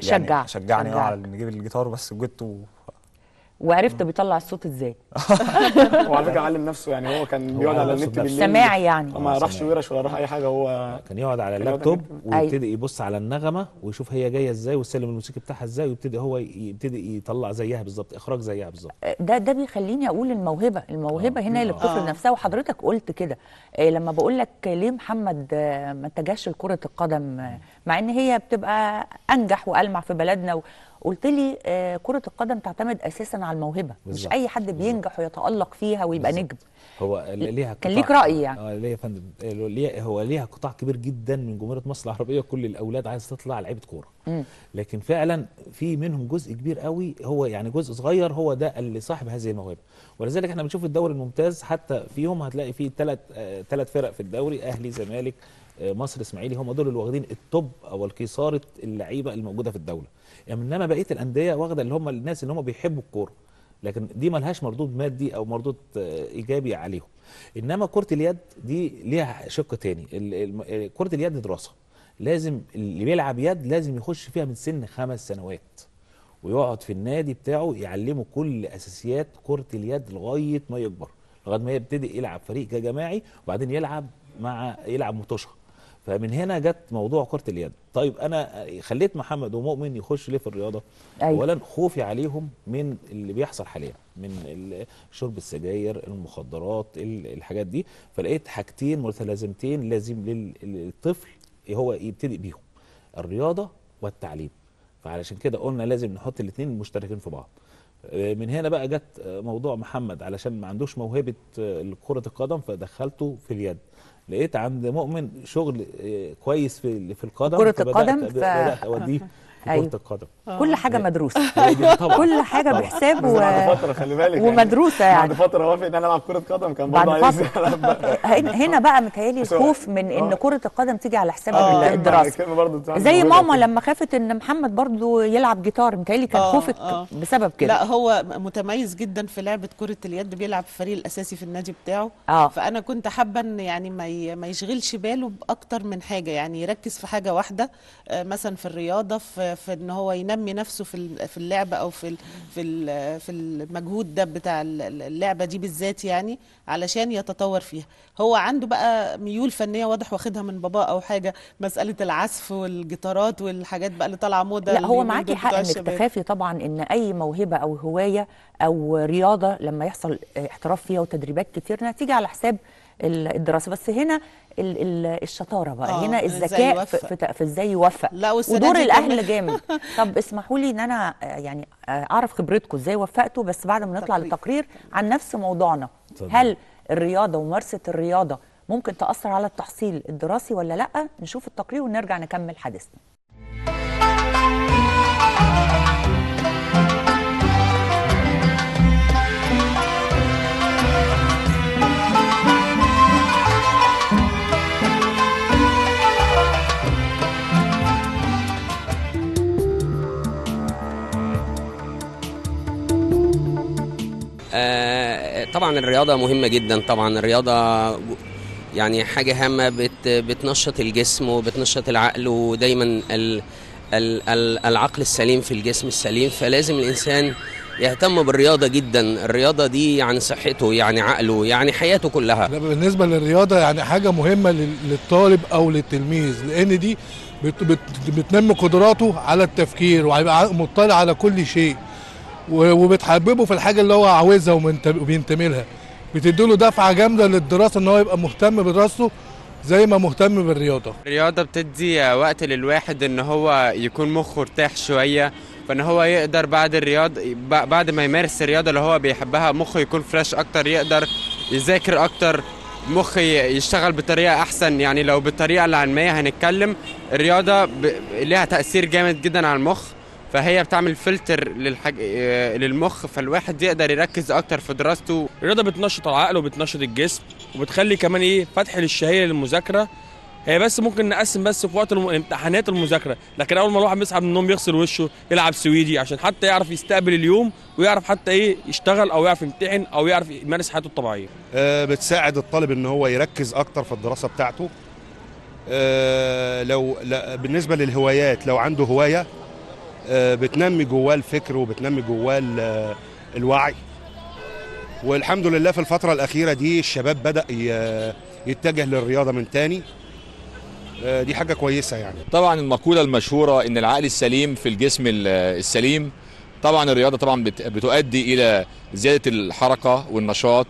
شجع يعني شجعني آه، شجع. على نجيب الجيتار بس جبته وعرفت بيطلع الصوت ازاي [LAUGHS] وعلى فكره علم نفسه يعني هو كان بيقعد على النت بالليل سماعي يعني ما راحش ورش ولا راح اي حاجه هو كان يقعد على اللابتوب ويبتدي أيوة. يبص على النغمه ويشوف هي جايه ازاي والسلم الموسيقي بتاعها ازاي ويبتدي هو يبتدي يطلع زيها بالظبط اخراج زيها بالظبط أه، ده ده بيخليني اقول الموهبه الموهبه آه. هنا اللي بتفرض آه. نفسها وحضرتك قلت كده لما بقول لك ليه محمد ما اتجهش لكره القدم مع ان هي بتبقى انجح والمع في بلدنا قلت لي آه، كره القدم تعتمد اساسا على الموهبه بالزبط. مش اي حد بينجح ويتالق فيها ويبقى بالزبط. نجم هو ليها قطاع كان ليك راي يعني اه ليه يا فندم ليه هو ليها قطاع كبير جدا من جمهوريه مصر العربيه كل الاولاد عايز تطلع لعيبه كوره لكن فعلا في منهم جزء كبير قوي هو يعني جزء صغير هو ده اللي صاحب هذه الموهبه ولذلك احنا بنشوف الدوري الممتاز حتى فيهم هتلاقي فيه ثلاث ثلاث آه، فرق في الدوري اهلي زمالك مصر اسماعيلي هم دول اللي واخدين التوب او القيصاره اللعيبه الموجوده في الدوله يعني انما بقيه الانديه واخده اللي هم الناس اللي هم بيحبوا الكوره لكن دي ملهاش مردود مادي او مردود آه، ايجابي عليهم انما كره اليد دي ليها شق تاني كره اليد دراسه لازم اللي بيلعب يد لازم يخش فيها من سن خمس سنوات ويقعد في النادي بتاعه يعلمه كل اساسيات كره اليد لغايه ما يكبر لغايه ما يبتدي يلعب فريق كجماعي وبعدين يلعب مع يلعب متوشه فمن هنا جت موضوع كره اليد طيب انا خليت محمد ومؤمن يخش ليه في الرياضه أيوة. اولا خوفي عليهم من اللي بيحصل حاليا من شرب السجاير المخدرات الحاجات دي فلقيت حاجتين متلازمتين لازم للطفل هو يبتدي بيهم الرياضه والتعليم فعلشان كده قلنا لازم نحط الاثنين مشتركين في بعض من هنا بقى جت موضوع محمد علشان ما عندوش موهبه آه، كره القدم فدخلته في اليد لقيت عند مؤمن شغل آه، كويس في في القدم كره القدم ف... بدات اوديه [LAUGHS] في أيوه. كره القدم آه. كل حاجه مدروسه [LAUGHS] كل حاجه بحساب و... يعني. ومدروسه يعني بعد فتره وافق ان انا العب كره قدم كان برضه عايز [LAUGHS] هنا بقى متهيألي الخوف من ان آه. كره القدم تيجي على حساب آه. يعني الدراسه زي ماما لما خافت ان محمد برضه يلعب جيتار متهيألي كان آه، خوفك آه. بسبب كده لا هو متميز جدا في لعبه كره اليد بيلعب في الفريق الاساسي في النادي بتاعه آه. فانا كنت حابه ان يعني ما ما يشغلش باله باكتر من حاجه يعني يركز في حاجه واحده مثلا في الرياضه في في ان هو ينمي نفسه في في اللعبه او في في في المجهود ده بتاع اللعبه دي بالذات يعني علشان يتطور فيها هو عنده بقى ميول فنيه واضح واخدها من باباه او حاجه مساله العزف والجيتارات والحاجات بقى اللي طالعه موضه لا هو معاكي حق انك تخافي طبعا ان اي موهبه او هوايه او رياضه لما يحصل احتراف فيها وتدريبات كتير نتيجه على حساب الدراسه بس هنا الشطاره بقى آه، هنا الذكاء في, في ازاي يوفق لا ودور الاهل جامد [LAUGHS] طب اسمحوا لي ان انا يعني اعرف خبرتكم ازاي وفقتوا بس بعد ما نطلع للتقرير عن نفس موضوعنا طبعا. هل الرياضه وممارسه الرياضه ممكن تاثر على التحصيل الدراسي ولا لا نشوف التقرير ونرجع نكمل حديثنا طبعا الرياضه مهمه جدا طبعا الرياضه يعني حاجه هامه بت بتنشط الجسم وبتنشط العقل ودايما ال ال ال العقل السليم في الجسم السليم فلازم الانسان يهتم بالرياضه جدا الرياضه دي يعني صحته يعني عقله يعني حياته كلها بالنسبه للرياضه يعني حاجه مهمه للطالب او للتلميذ لان دي بتنمي قدراته على التفكير وهيبقى مطلع على كل شيء وبتحببه في الحاجه اللي هو عاوزها وبينتمي لها بتدي له دفعه جامده للدراسه ان هو يبقى مهتم بدراسته زي ما مهتم بالرياضه الرياضه بتدي وقت للواحد ان هو يكون مخه ارتاح شويه فان هو يقدر بعد الرياضه بعد ما يمارس الرياضه اللي هو بيحبها مخه يكون فريش اكتر يقدر يذاكر اكتر مخ يشتغل بطريقه احسن يعني لو بالطريقه العلميه هنتكلم الرياضه ب... ليها تاثير جامد جدا على المخ فهي بتعمل فلتر للحج... آه، للمخ فالواحد يقدر يركز اكتر في دراسته الرياضه بتنشط العقل وبتنشط الجسم وبتخلي كمان ايه فتح للشهيه للمذاكره هي بس ممكن نقسم بس في وقت الامتحانات المذاكره لكن اول ما الواحد بيصحى من النوم يغسل وشه يلعب سويدي عشان حتى يعرف يستقبل اليوم ويعرف حتى ايه يشتغل او يعرف يمتحن او يعرف يمارس حياته الطبيعيه أه بتساعد الطالب ان هو يركز اكتر في الدراسه بتاعته أه لو بالنسبه للهوايات لو عنده هوايه آه، بتنمي جواه الفكر وبتنمي جواه الوعي والحمد لله في الفترة الأخيرة دي الشباب بدأ يتجه للرياضة من تاني آه، دي حاجة كويسة يعني طبعا المقولة المشهورة إن العقل السليم في الجسم السليم طبعا الرياضة طبعا بتؤدي إلى زيادة الحركة والنشاط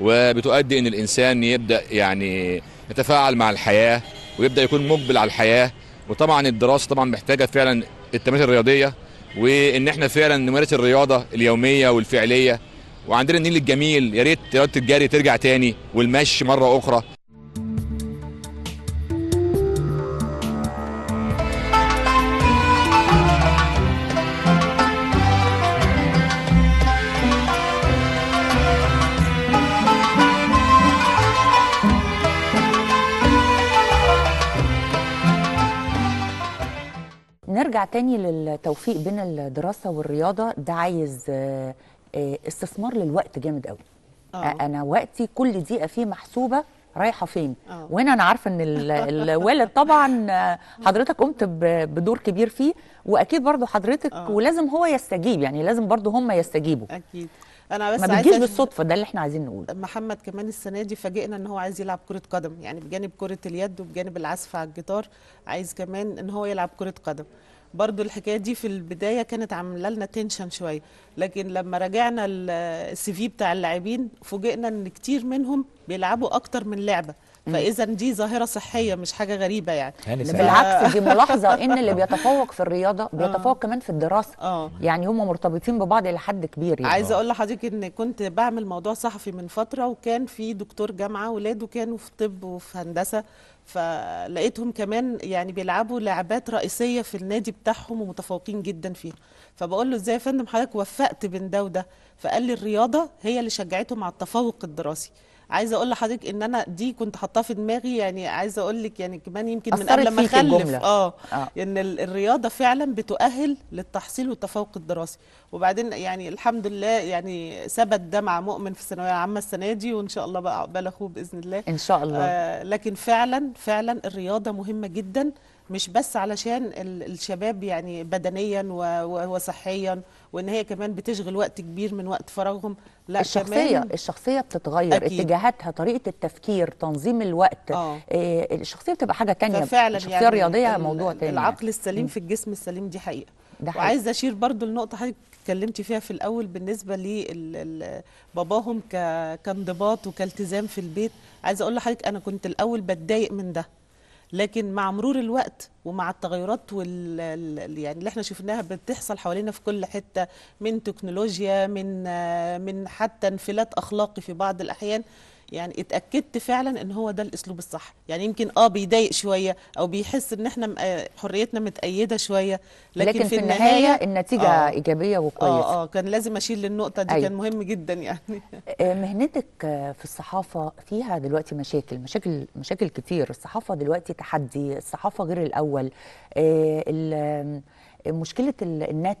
وبتؤدي إن الإنسان يبدأ يعني يتفاعل مع الحياة ويبدأ يكون مقبل على الحياة وطبعا الدراسة طبعا محتاجة فعلا التمارين الرياضيه وان احنا فعلا نمارس الرياضه اليوميه والفعليه وعندنا النيل الجميل يا ريت رياضه الجري ترجع تاني والمشي مره اخرى نرجع تاني للتوفيق بين الدراسه والرياضه ده عايز آه، آه، استثمار للوقت جامد قوي أوه. انا وقتي كل دقيقه فيه محسوبه رايحه فين أوه. وهنا انا عارفه ان [LAUGHS] الوالد طبعا آه، حضرتك قمت بدور كبير فيه واكيد برضو حضرتك أوه. ولازم هو يستجيب يعني لازم برضو هم يستجيبوا اكيد انا بس ما بتجيش بالصدفه ده اللي احنا عايزين نقوله محمد كمان السنه دي فاجئنا ان هو عايز يلعب كره قدم يعني بجانب كره اليد وبجانب العزف على الجيتار عايز كمان ان هو يلعب كره قدم برضو الحكايه دي في البدايه كانت عامله لنا تنشن شويه لكن لما راجعنا السي في بتاع اللاعبين فوجئنا ان كتير منهم بيلعبوا اكتر من لعبه فاذا دي ظاهره صحيه مش حاجه غريبه يعني بالعكس دي [LAUGHS] ملاحظه ان اللي بيتفوق في الرياضه آه. بيتفوق كمان في الدراسه آه. يعني هم مرتبطين ببعض الى حد كبير يعني عايزه اقول لحضرتك ان كنت بعمل موضوع صحفي من فتره وكان في دكتور جامعه ولاده كانوا في طب وفي هندسه فلقيتهم كمان يعني بيلعبوا لعبات رئيسيه في النادي بتاعهم ومتفوقين جدا فيها فبقول له ازاي يا فندم حضرتك وفقت بين ده وده فقال لي الرياضه هي اللي شجعتهم على التفوق الدراسي عايزه اقول لحضرتك ان انا دي كنت حاطاه في دماغي يعني عايزه اقول لك يعني كمان يمكن من قبل ما اخلف آه. اه ان الرياضه فعلا بتؤهل للتحصيل والتفوق الدراسي وبعدين يعني الحمد لله يعني ثبت ده مع مؤمن في الثانويه العامه السنه دي وان شاء الله بقى عقبال اخوه باذن الله ان شاء الله آه لكن فعلا فعلا الرياضه مهمه جدا مش بس علشان الشباب يعني بدنيا وصحيا وان هي كمان بتشغل وقت كبير من وقت فراغهم لا الشخصيه كمان الشخصيه بتتغير أكيد. اتجاهاتها طريقه التفكير تنظيم الوقت آه. آه، الشخصيه بتبقى حاجه تانية ففعلا الشخصيه يعني الرياضيه موضوع تاني العقل السليم م. في الجسم السليم دي حقيقه ده حقيقة. وعايزه اشير برضو لنقطه حضرتك اتكلمتي فيها في الاول بالنسبه لباباهم كانضباط وكالتزام في البيت عايزه اقول لحضرتك انا كنت الاول بتضايق من ده لكن مع مرور الوقت ومع التغيرات وال يعني اللي احنا شفناها بتحصل حوالينا في كل حته من تكنولوجيا من من حتى انفلات اخلاقي في بعض الاحيان يعني اتاكدت فعلا ان هو ده الاسلوب الصح يعني يمكن اه بيضايق شويه او بيحس ان احنا آه حريتنا متايده شويه لكن, لكن في, في النهايه, النهاية النتيجه آه ايجابيه آه وكويسه اه اه كان لازم اشيل للنقطه دي أيوه. كان مهم جدا يعني [LAUGHS] آه مهنتك في الصحافه فيها دلوقتي مشاكل مشاكل مشاكل كتير الصحافه دلوقتي تحدي الصحافه غير الاول مشكله النت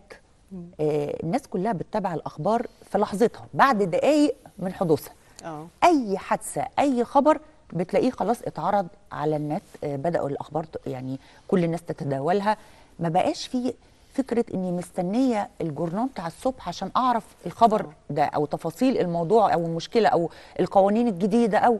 الناس كلها بتتابع الاخبار في لحظتها بعد دقائق من حدوثها أوه. اي حادثه اي خبر بتلاقيه خلاص اتعرض على النت آه، بداوا الاخبار يعني كل الناس تتداولها ما بقاش في فكره اني مستنيه الجورنال بتاع الصبح عشان اعرف الخبر اه. ده او تفاصيل الموضوع او المشكله او القوانين الجديده او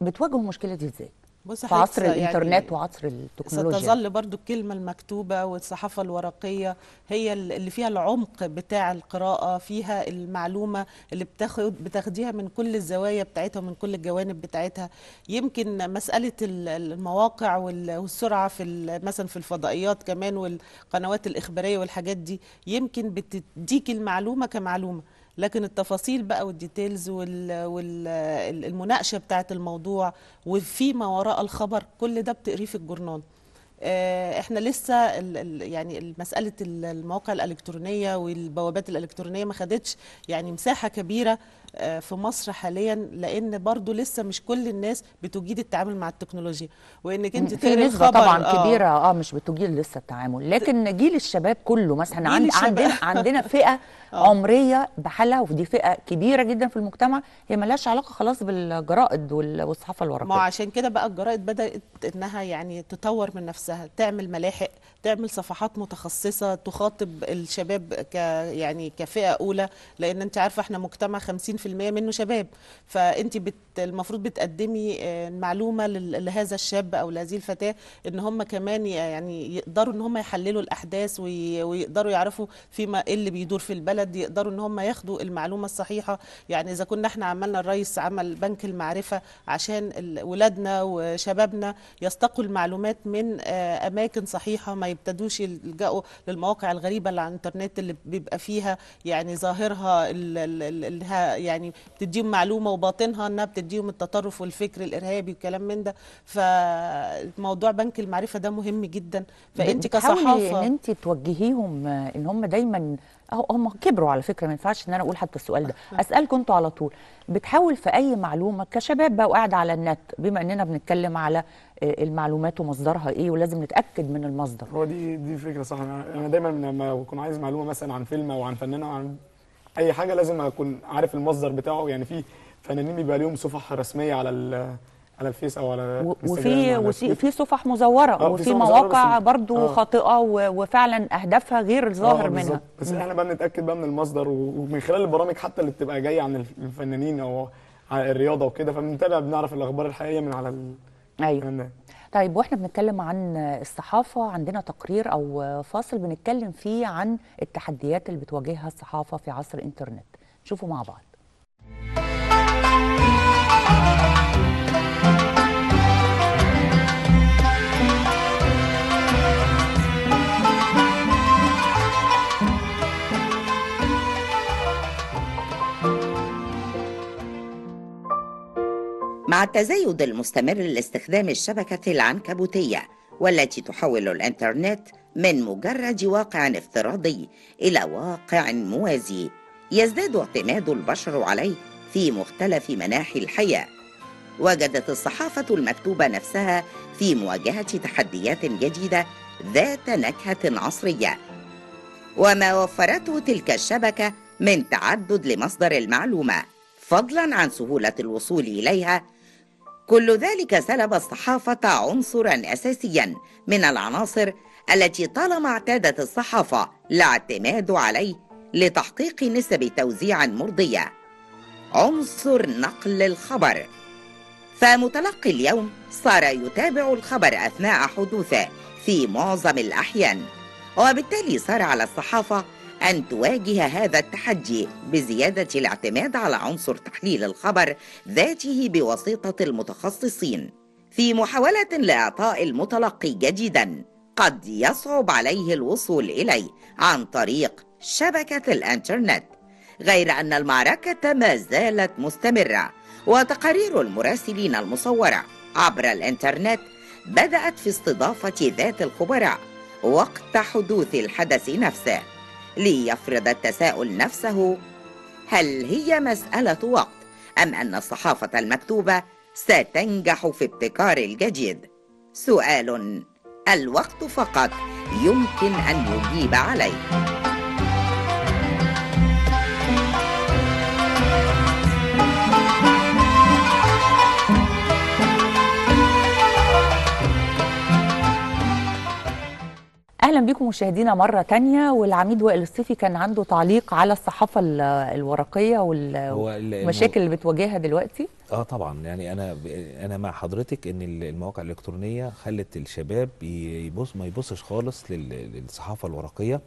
بتواجهوا المشكله دي ازاي بص في عصر يعني الانترنت يعني وعصر التكنولوجيا ستظل برضو الكلمة المكتوبة والصحافة الورقية هي اللي فيها العمق بتاع القراءة فيها المعلومة اللي بتاخد بتاخديها من كل الزوايا بتاعتها ومن كل الجوانب بتاعتها يمكن مسألة المواقع والسرعة في مثلا في الفضائيات كمان والقنوات الإخبارية والحاجات دي يمكن بتديك المعلومة كمعلومة لكن التفاصيل بقى والديتيلز والمناقشه بتاعه الموضوع وفي ما وراء الخبر كل ده بتقريه في الجورنال آه، احنا لسه يعني مساله المواقع الالكترونيه والبوابات الالكترونيه ما خدتش يعني مساحه كبيره آه، في مصر حاليا لان برضو لسه مش كل الناس بتجيد التعامل مع التكنولوجيا وانك انت في نسبه طبعا آه كبيره اه مش بتجيد لسه التعامل لكن جيل الشباب كله مثلا عند عندنا [LAUGHS] عندنا فئه آه. عمريه بحالها ودي فئه كبيره جدا في المجتمع هي مالهاش علاقه خلاص بالجرائد والصحافه الورقيه ما عشان كده بقى الجرائد بدات انها يعني تطور من نفسها تعمل ملاحق تعمل صفحات متخصصه تخاطب الشباب ك يعني كفئه اولى لان انت عارفه احنا مجتمع 50% منه شباب فانت بت المفروض بتقدمي آه، معلومه لهذا الشاب او لهذه الفتاه ان هم كمان يعني يقدروا ان هم يحللوا الاحداث ويقدروا يعرفوا فيما ايه اللي بيدور في البلد يقدروا ان هم ياخدوا المعلومه الصحيحه يعني اذا كنا احنا عملنا الرئيس عمل بنك المعرفه عشان ولادنا وشبابنا يستقوا المعلومات من آه، اماكن صحيحه ما يبتدوش يلجأوا للمواقع الغريبة اللي على الإنترنت اللي بيبقى فيها يعني ظاهرها اللي يعني بتديهم معلومة وباطنها إنها بتديهم التطرف والفكر الإرهابي وكلام من ده فموضوع بنك المعرفة ده مهم جدا فأنت كصحافة إن أنت توجهيهم إن هم دايما هم كبروا على فكره ما ينفعش ان انا اقول حتى السؤال ده اسالكم انتوا على طول بتحاول في اي معلومه كشباب بقى وقاعد على النت بما اننا بنتكلم على آه، المعلومات ومصدرها ايه ولازم نتاكد من المصدر هو دي دي فكره صح انا دايما لما بكون عايز معلومه مثلا عن فيلم او عن فنان او عن اي حاجه لازم اكون عارف المصدر بتاعه يعني في فنانين بيبقى لهم صفحه رسميه على على الفيس او على وفي آه، وفي صفح مزوره وفي مواقع آه. برضو آه. خاطئه وفعلا اهدافها غير آه، الظاهر آه منها بس احنا بقى بنتاكد بقى من المصدر ومن خلال البرامج حتى اللي بتبقى جايه عن الفنانين او على الرياضه وكده فبنتابع بنعرف الاخبار الحقيقيه من على ال... ايوه من طيب واحنا بنتكلم عن الصحافه عندنا تقرير او فاصل بنتكلم فيه عن التحديات اللي بتواجهها الصحافه في عصر الانترنت شوفوا مع بعض مع التزايد المستمر لاستخدام الشبكة العنكبوتية والتي تحول الإنترنت من مجرد واقع افتراضي إلى واقع موازي يزداد اعتماد البشر عليه في مختلف مناحي الحياة وجدت الصحافة المكتوبة نفسها في مواجهة تحديات جديدة ذات نكهة عصرية وما وفرته تلك الشبكة من تعدد لمصدر المعلومة فضلا عن سهولة الوصول إليها كل ذلك سلب الصحافة عنصرا أساسيا من العناصر التي طالما اعتادت الصحافة الاعتماد عليه لتحقيق نسب توزيع مرضية عنصر نقل الخبر فمتلقي اليوم صار يتابع الخبر أثناء حدوثه في معظم الأحيان وبالتالي صار على الصحافة أن تواجه هذا التحدي بزيادة الاعتماد على عنصر تحليل الخبر ذاته بواسطة المتخصصين في محاولة لإعطاء المتلقي جديدا قد يصعب عليه الوصول إليه عن طريق شبكة الإنترنت غير أن المعركة ما زالت مستمرة وتقارير المراسلين المصورة عبر الإنترنت بدأت في استضافة ذات الخبراء وقت حدوث الحدث نفسه ليفرض التساؤل نفسه هل هي مسألة وقت أم أن الصحافة المكتوبة ستنجح في ابتكار الجديد؟ سؤال الوقت فقط يمكن أن يجيب عليه اهلا بكم مشاهدينا مره تانية والعميد وائل الصيفي كان عنده تعليق على الصحافه الورقيه والمشاكل اللي بتواجهها دلوقتي اه طبعا يعني انا انا مع حضرتك ان المواقع الالكترونيه خلت الشباب يبص ما يبصش خالص للصحافه الورقيه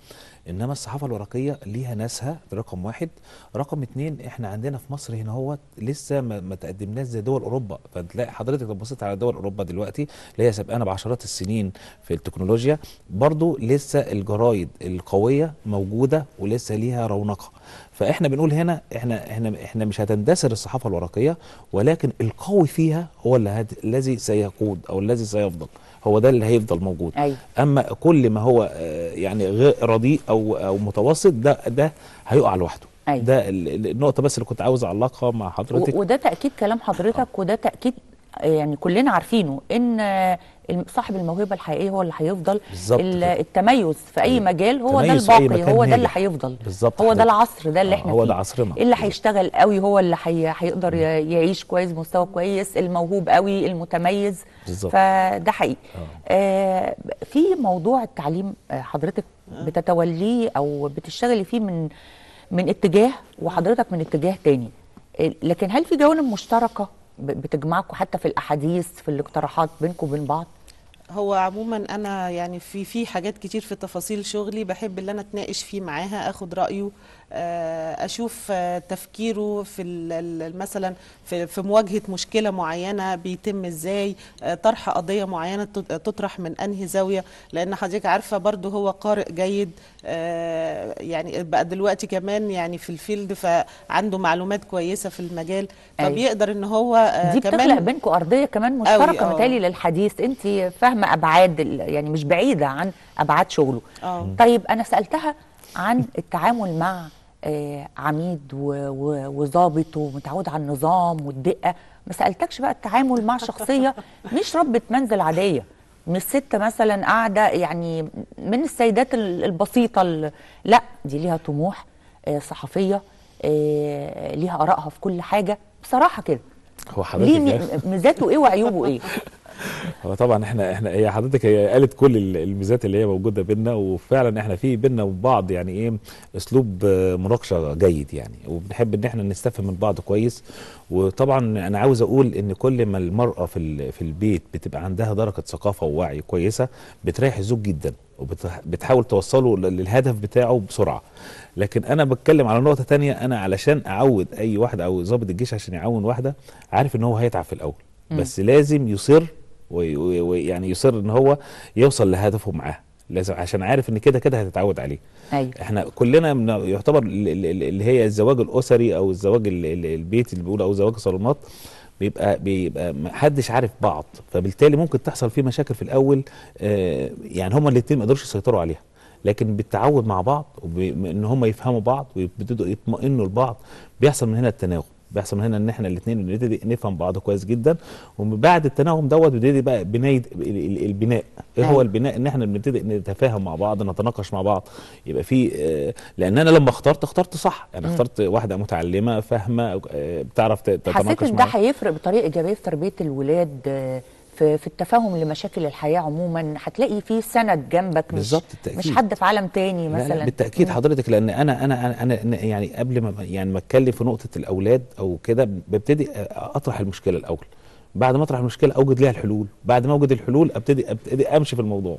انما الصحافه الورقيه ليها ناسها رقم واحد رقم اتنين احنا عندنا في مصر هنا هو لسه ما, ما تقدمناش زي دول اوروبا فتلاقي حضرتك لو بصيت على دول اوروبا دلوقتي اللي هي سابقانا بعشرات السنين في التكنولوجيا برضو لسه الجرايد القويه موجوده ولسه ليها رونقها فاحنا بنقول هنا احنا احنا احنا مش هتندثر الصحافه الورقيه ولكن القوي فيها هو اللي الذي سيقود او الذي سيفضل هو ده اللي هيفضل موجود أي. أيوة. اما كل ما هو آه، يعني رديء او او متوسط ده ده هيقع لوحده أي. أيوة. ده النقطه بس اللي كنت عاوز اعلقها مع حضرتك وده تاكيد كلام حضرتك وده تاكيد يعني كلنا عارفينه ان صاحب الموهبه الحقيقيه هو اللي هيفضل التميز في اي أيوة. مجال هو ده الباقي هو ده اللي هيفضل هو ده العصر ده اللي آه، احنا هو ده عصرنا اللي هيشتغل قوي هو اللي هيقدر يعيش كويس مستوى كويس الموهوب قوي المتميز بالزبط. فده حقيقي آه. آه في موضوع التعليم آه، حضرتك بتتوليه او بتشتغلي فيه من من اتجاه وحضرتك من اتجاه تاني لكن هل في جوانب مشتركه بتجمعكم حتى في الاحاديث في الاقتراحات بينكم وبين بعض هو عموما انا يعني في في حاجات كتير في تفاصيل شغلي بحب اللي انا اتناقش فيه معاها اخد رايه آه، اشوف آه، تفكيره في مثلا في مواجهه مشكله معينه بيتم ازاي آه، طرح قضيه معينه تطرح من انهي زاويه لان حضرتك عارفه برضو هو قارئ جيد يعني بقى دلوقتي كمان يعني في الفيلد فعنده معلومات كويسه في المجال أيوة. فبيقدر ان هو دي كمان بتخلق بينكم ارضيه كمان مشتركه متهيألي للحديث انت فاهمه ابعاد يعني مش بعيده عن ابعاد شغله أوه. طيب انا سالتها عن التعامل مع آه، عميد وظابط ومتعود على النظام والدقه ما سالتكش بقى التعامل مع شخصيه [LAUGHS] مش ربة منزل عاديه مش ست مثلا قاعده يعني من السيدات البسيطه لا دي ليها طموح آه، صحفيه آه، ليها ارائها في كل حاجه بصراحه كده هو حضرتك ميزاته ايه وعيوبه ايه [LAUGHS] هو طبعا احنا احنا هي حضرتك هي قالت كل الميزات اللي هي موجوده بينا وفعلا احنا في بينا وبعض يعني ايه اسلوب مناقشه جيد يعني وبنحب ان احنا نستفهم من بعض كويس وطبعا انا عاوز اقول ان كل ما المراه في في البيت بتبقى عندها درجه ثقافه ووعي كويسه بتريح الزوج جدا وبتحاول توصله للهدف بتاعه بسرعه لكن انا بتكلم على نقطه تانية انا علشان اعود اي واحده او ظابط الجيش عشان يعاون واحده عارف ان هو هيتعب في الاول بس لازم يصر ويعني يصر ان هو يوصل لهدفه معاه لازم عشان عارف ان كده كده هتتعود عليه أيوة. احنا كلنا من يعتبر اللي هي الزواج الاسري او الزواج البيت اللي بيقولوا او زواج الصالونات بيبقى بيبقى محدش عارف بعض فبالتالي ممكن تحصل فيه مشاكل في الاول آه، يعني هما الاثنين ما قدروش يسيطروا عليها لكن بالتعود مع بعض وان هما يفهموا بعض ويبتدوا يطمئنوا لبعض بيحصل من هنا التناغم بيحصل من هنا ان احنا الاثنين بنبتدي نفهم بعض كويس جدا ومن بعد التناغم دوت بنبتدي بقى بناء البناء ايه هو نعم. البناء ان احنا بنبتدي نتفاهم مع بعض نتناقش مع بعض يبقى في آه، لان انا لما اخترت اخترت صح انا اخترت واحده متعلمه فاهمه آه، بتعرف تتناقش حسيت ان ده هيفرق بطريقه ايجابيه في تربيه الولاد آه، في في التفاهم لمشاكل الحياه عموما هتلاقي في سند جنبك بالظبط مش حد في عالم تاني مثلا لا لا بالتاكيد حضرتك لان انا انا انا يعني قبل ما يعني ما اتكلم في نقطه الاولاد او كده ببتدي اطرح المشكله الاول بعد ما اطرح المشكله اوجد لها الحلول بعد ما اوجد الحلول ابتدي ابتدي امشي في الموضوع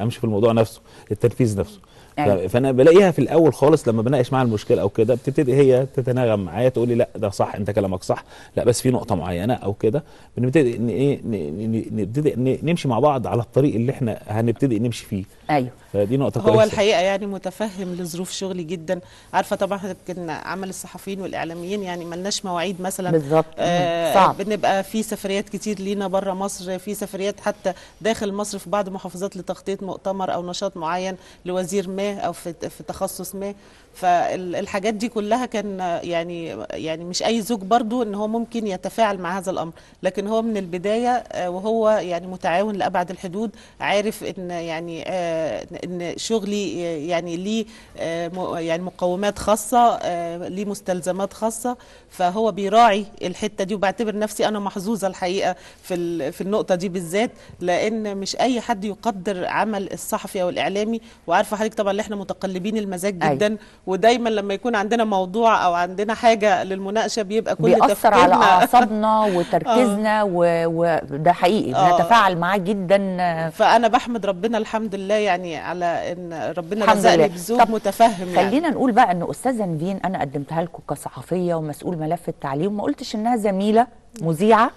امشي في الموضوع نفسه التنفيذ نفسه يعني فانا بلاقيها في الاول خالص لما بناقش معاها المشكله او كده بتبتدي هي تتناغم معايا تقول لي لا ده صح انت كلامك صح لا بس في نقطه معينه او كده بنبتدي إيه، نبتدي نمشي مع بعض على الطريق اللي احنا هنبتدي نمشي فيه ايوه فدي نقطه كويسه هو كويسة. الحقيقه يعني متفهم لظروف شغلي جدا عارفه طبعا يمكن عمل الصحفيين والاعلاميين يعني ملناش مواعيد مثلا بالظبط آه بنبقى في سفريات كتير لينا بره مصر في سفريات حتى داخل مصر في بعض محافظات لتغطيه مؤتمر او نشاط معين لوزير ما او في, في تخصص ما فالحاجات دي كلها كان يعني يعني مش اي زوج برضو ان هو ممكن يتفاعل مع هذا الامر لكن هو من البدايه آه، وهو يعني متعاون لابعد الحدود عارف ان يعني آه، ان شغلي آه، يعني ليه يعني مقومات خاصه ليه مستلزمات خاصه فهو بيراعي الحته دي وبعتبر نفسي انا محظوظه الحقيقه في في النقطه دي بالذات لان مش اي حد يقدر عمل الصحفي او الاعلامي وعارفه حضرتك طبعا ان احنا متقلبين المزاج أيوة. جدا أي. ودايما لما يكون عندنا موضوع او عندنا حاجه للمناقشه بيبقى كل بيأثر على اعصابنا [LAUGHS] آه. وتركيزنا وده حقيقي بنتفاعل آه. معاه جدا فانا بحمد ربنا الحمد لله يعني على ان ربنا رزقني بزوج متفهم يعني. خلينا نقول بقى ان استاذه نفين انا قدمتها لكم كصحفيه ومسؤول ملف التعليم ما قلتش انها زميله مذيعه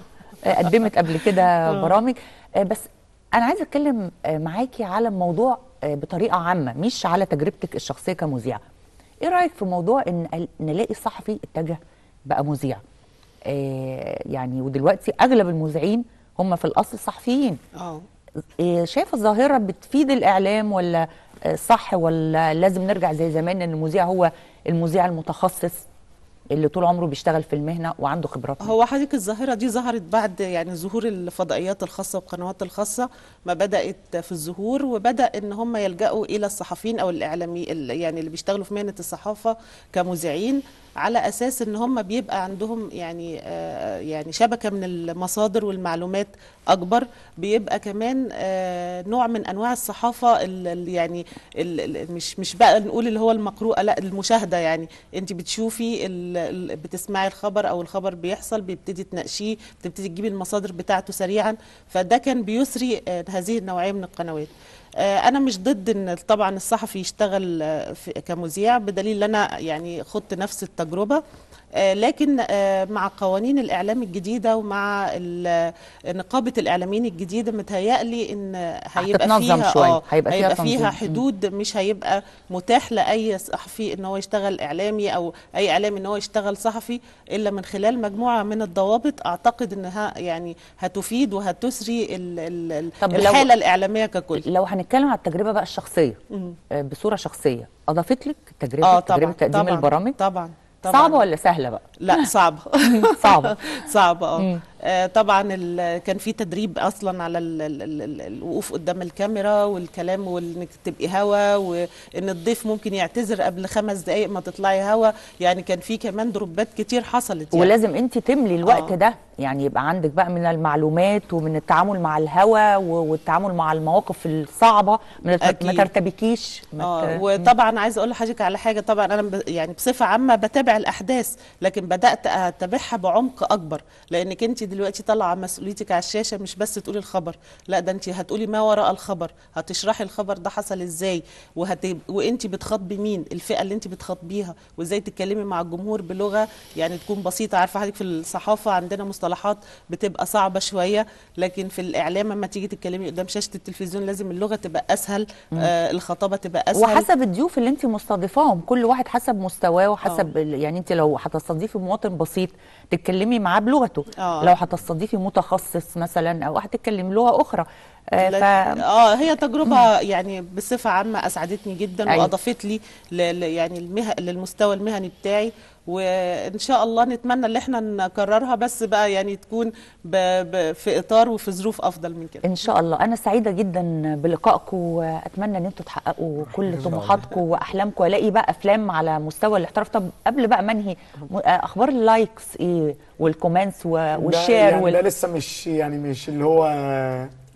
آه، قدمت قبل كده [LAUGHS] برامج بس انا عايزه اتكلم معاكي على الموضوع بطريقه عامه مش على تجربتك الشخصيه كمذيعه ايه رايك في موضوع ان نلاقي صحفي اتجه بقى مذيع آه، يعني ودلوقتي اغلب المذيعين هم في الاصل صحفيين اه, آه، شايفه الظاهره بتفيد الاعلام ولا آه، صح ولا لازم نرجع زي زمان ان المذيع هو المذيع المتخصص اللي طول عمره بيشتغل في المهنه وعنده خبرات هو حضرتك الظاهره دي ظهرت بعد يعني ظهور الفضائيات الخاصه والقنوات الخاصه ما بدات في الظهور وبدا ان هم يلجاوا الى الصحفيين او الاعلاميين يعني اللي بيشتغلوا في مهنه الصحافه كمذيعين على اساس ان هم بيبقى عندهم يعني آه، آه، يعني شبكه من المصادر والمعلومات اكبر بيبقى كمان آه، نوع من انواع الصحافه اللي يعني اللي مش مش بقى نقول اللي هو المقروءه لا المشاهده يعني انت بتشوفي بتسمعي الخبر او الخبر بيحصل بيبتدي تناقشيه بتبتدي تجيبي المصادر بتاعته سريعا فده كان بيسري هذه النوعيه من القنوات آه، انا مش ضد ان طبعا الصحفي يشتغل آه، كمذيع بدليل ان انا يعني خضت نفس التجربه آه، لكن مع قوانين الاعلام الجديده ومع نقابه الاعلاميين الجديده متهيألي ان هيبقى فيها شوي. هيبقى, هيبقى فيها, فيها حدود مش هيبقى متاح لاي صحفي ان هو يشتغل اعلامي او اي اعلامي ان هو يشتغل صحفي الا من خلال مجموعه من الضوابط اعتقد انها يعني هتفيد وهتسري الحاله الاعلاميه ككل لو هنتكلم على التجربه بقى الشخصيه آه، بصوره شخصيه اضافت لك تجربه آه طبعًا تجربه تقديم طبعًا البرامج طبعا طبعا صعبه ولا سهله بقى لا صعبه [LAUGHS] صعبه صعبه اه آه، طبعا كان في تدريب اصلا على الوقوف قدام الكاميرا والكلام وانك تبقي هوا وان الضيف ممكن يعتذر قبل خمس دقائق ما تطلعي هوا يعني كان في كمان دروبات كتير حصلت يعني. ولازم انت تملي الوقت آه. ده يعني يبقى عندك بقى من المعلومات ومن التعامل مع الهوا والتعامل مع المواقف الصعبه ما ترتبكيش اه وطبعا عايزه اقول لحضرتك على حاجه طبعا انا يعني بصفه عامه بتابع الاحداث لكن بدات اتابعها بعمق اكبر لانك انت دلوقتي طالعه مسؤوليتك على الشاشه مش بس تقولي الخبر لا ده انت هتقولي ما وراء الخبر هتشرحي الخبر ده حصل ازاي وهت... وانت بتخاطبي مين الفئه اللي انت بتخاطبيها وازاي تتكلمي مع الجمهور بلغه يعني تكون بسيطه عارفه حضرتك في الصحافه عندنا مصطلحات بتبقى صعبه شويه لكن في الاعلام لما تيجي تتكلمي قدام شاشه التلفزيون لازم اللغه تبقى اسهل آه الخطابه تبقى اسهل وحسب الضيوف اللي انت مستضيفاهم كل واحد حسب مستواه وحسب أوه. يعني انت لو هتستضيفي مواطن بسيط تتكلمي معاه بلغته أوه. لو هتستضيفي متخصص مثلا او هتتكلم لغه اخرى آه, ف... اه هي [CLEARS THROAT] تجربه يعني بصفه عامه اسعدتني جدا أيوة. واضافت لي ل... يعني المه... للمستوى المهني بتاعي وان شاء الله نتمنى ان احنا نكررها بس بقى يعني تكون ب... ب... في اطار وفي ظروف افضل من كده ان شاء الله انا سعيده جدا بلقائكم واتمنى ان انتم تحققوا كل طموحاتكم واحلامكم والاقي بقى افلام على مستوى الاحتراف طب قبل بقى منهي آه، اخبار اللايكس ايه والكومنتس والشير يعني وال... ده لسه مش يعني مش اللي هو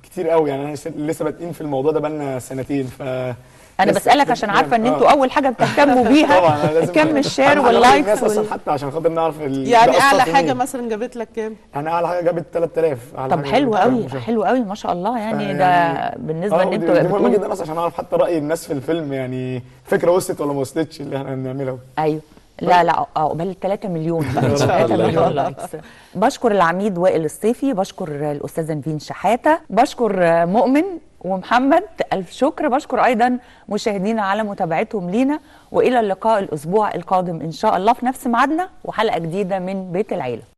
كتير قوي يعني انا لسه بادئين في الموضوع ده بقالنا سنتين ف انا بسالك عشان عارفه ان انتوا آه. اول حاجه بتهتموا [LAUGHS] بيها كم الشير واللايك الناس اصلا حتى عشان خاطر نعرف يعني إيه اعلى حاجه مثلا جابت لك كام؟ انا يعني اعلى حاجه جابت 3000 طب حلو قوي حلو قوي ما شاء الله يعني ده بالنسبه آه، ان انتوا مهمه جدا بس عشان اعرف حتى راي الناس في الفيلم يعني فكره وصلت ولا ما وصلتش اللي احنا بنعملها ايوه طيب. لا لا آه، قبل 3 مليون بقى 3 [LAUGHS] مليون لايكس بشكر العميد وائل الصيفي بشكر الاستاذ نفين شحاته بشكر مؤمن ومحمد ألف شكر بشكر أيضا مشاهدينا على متابعتهم لينا وإلى اللقاء الأسبوع القادم إن شاء الله في نفس ميعادنا وحلقة جديدة من بيت العيلة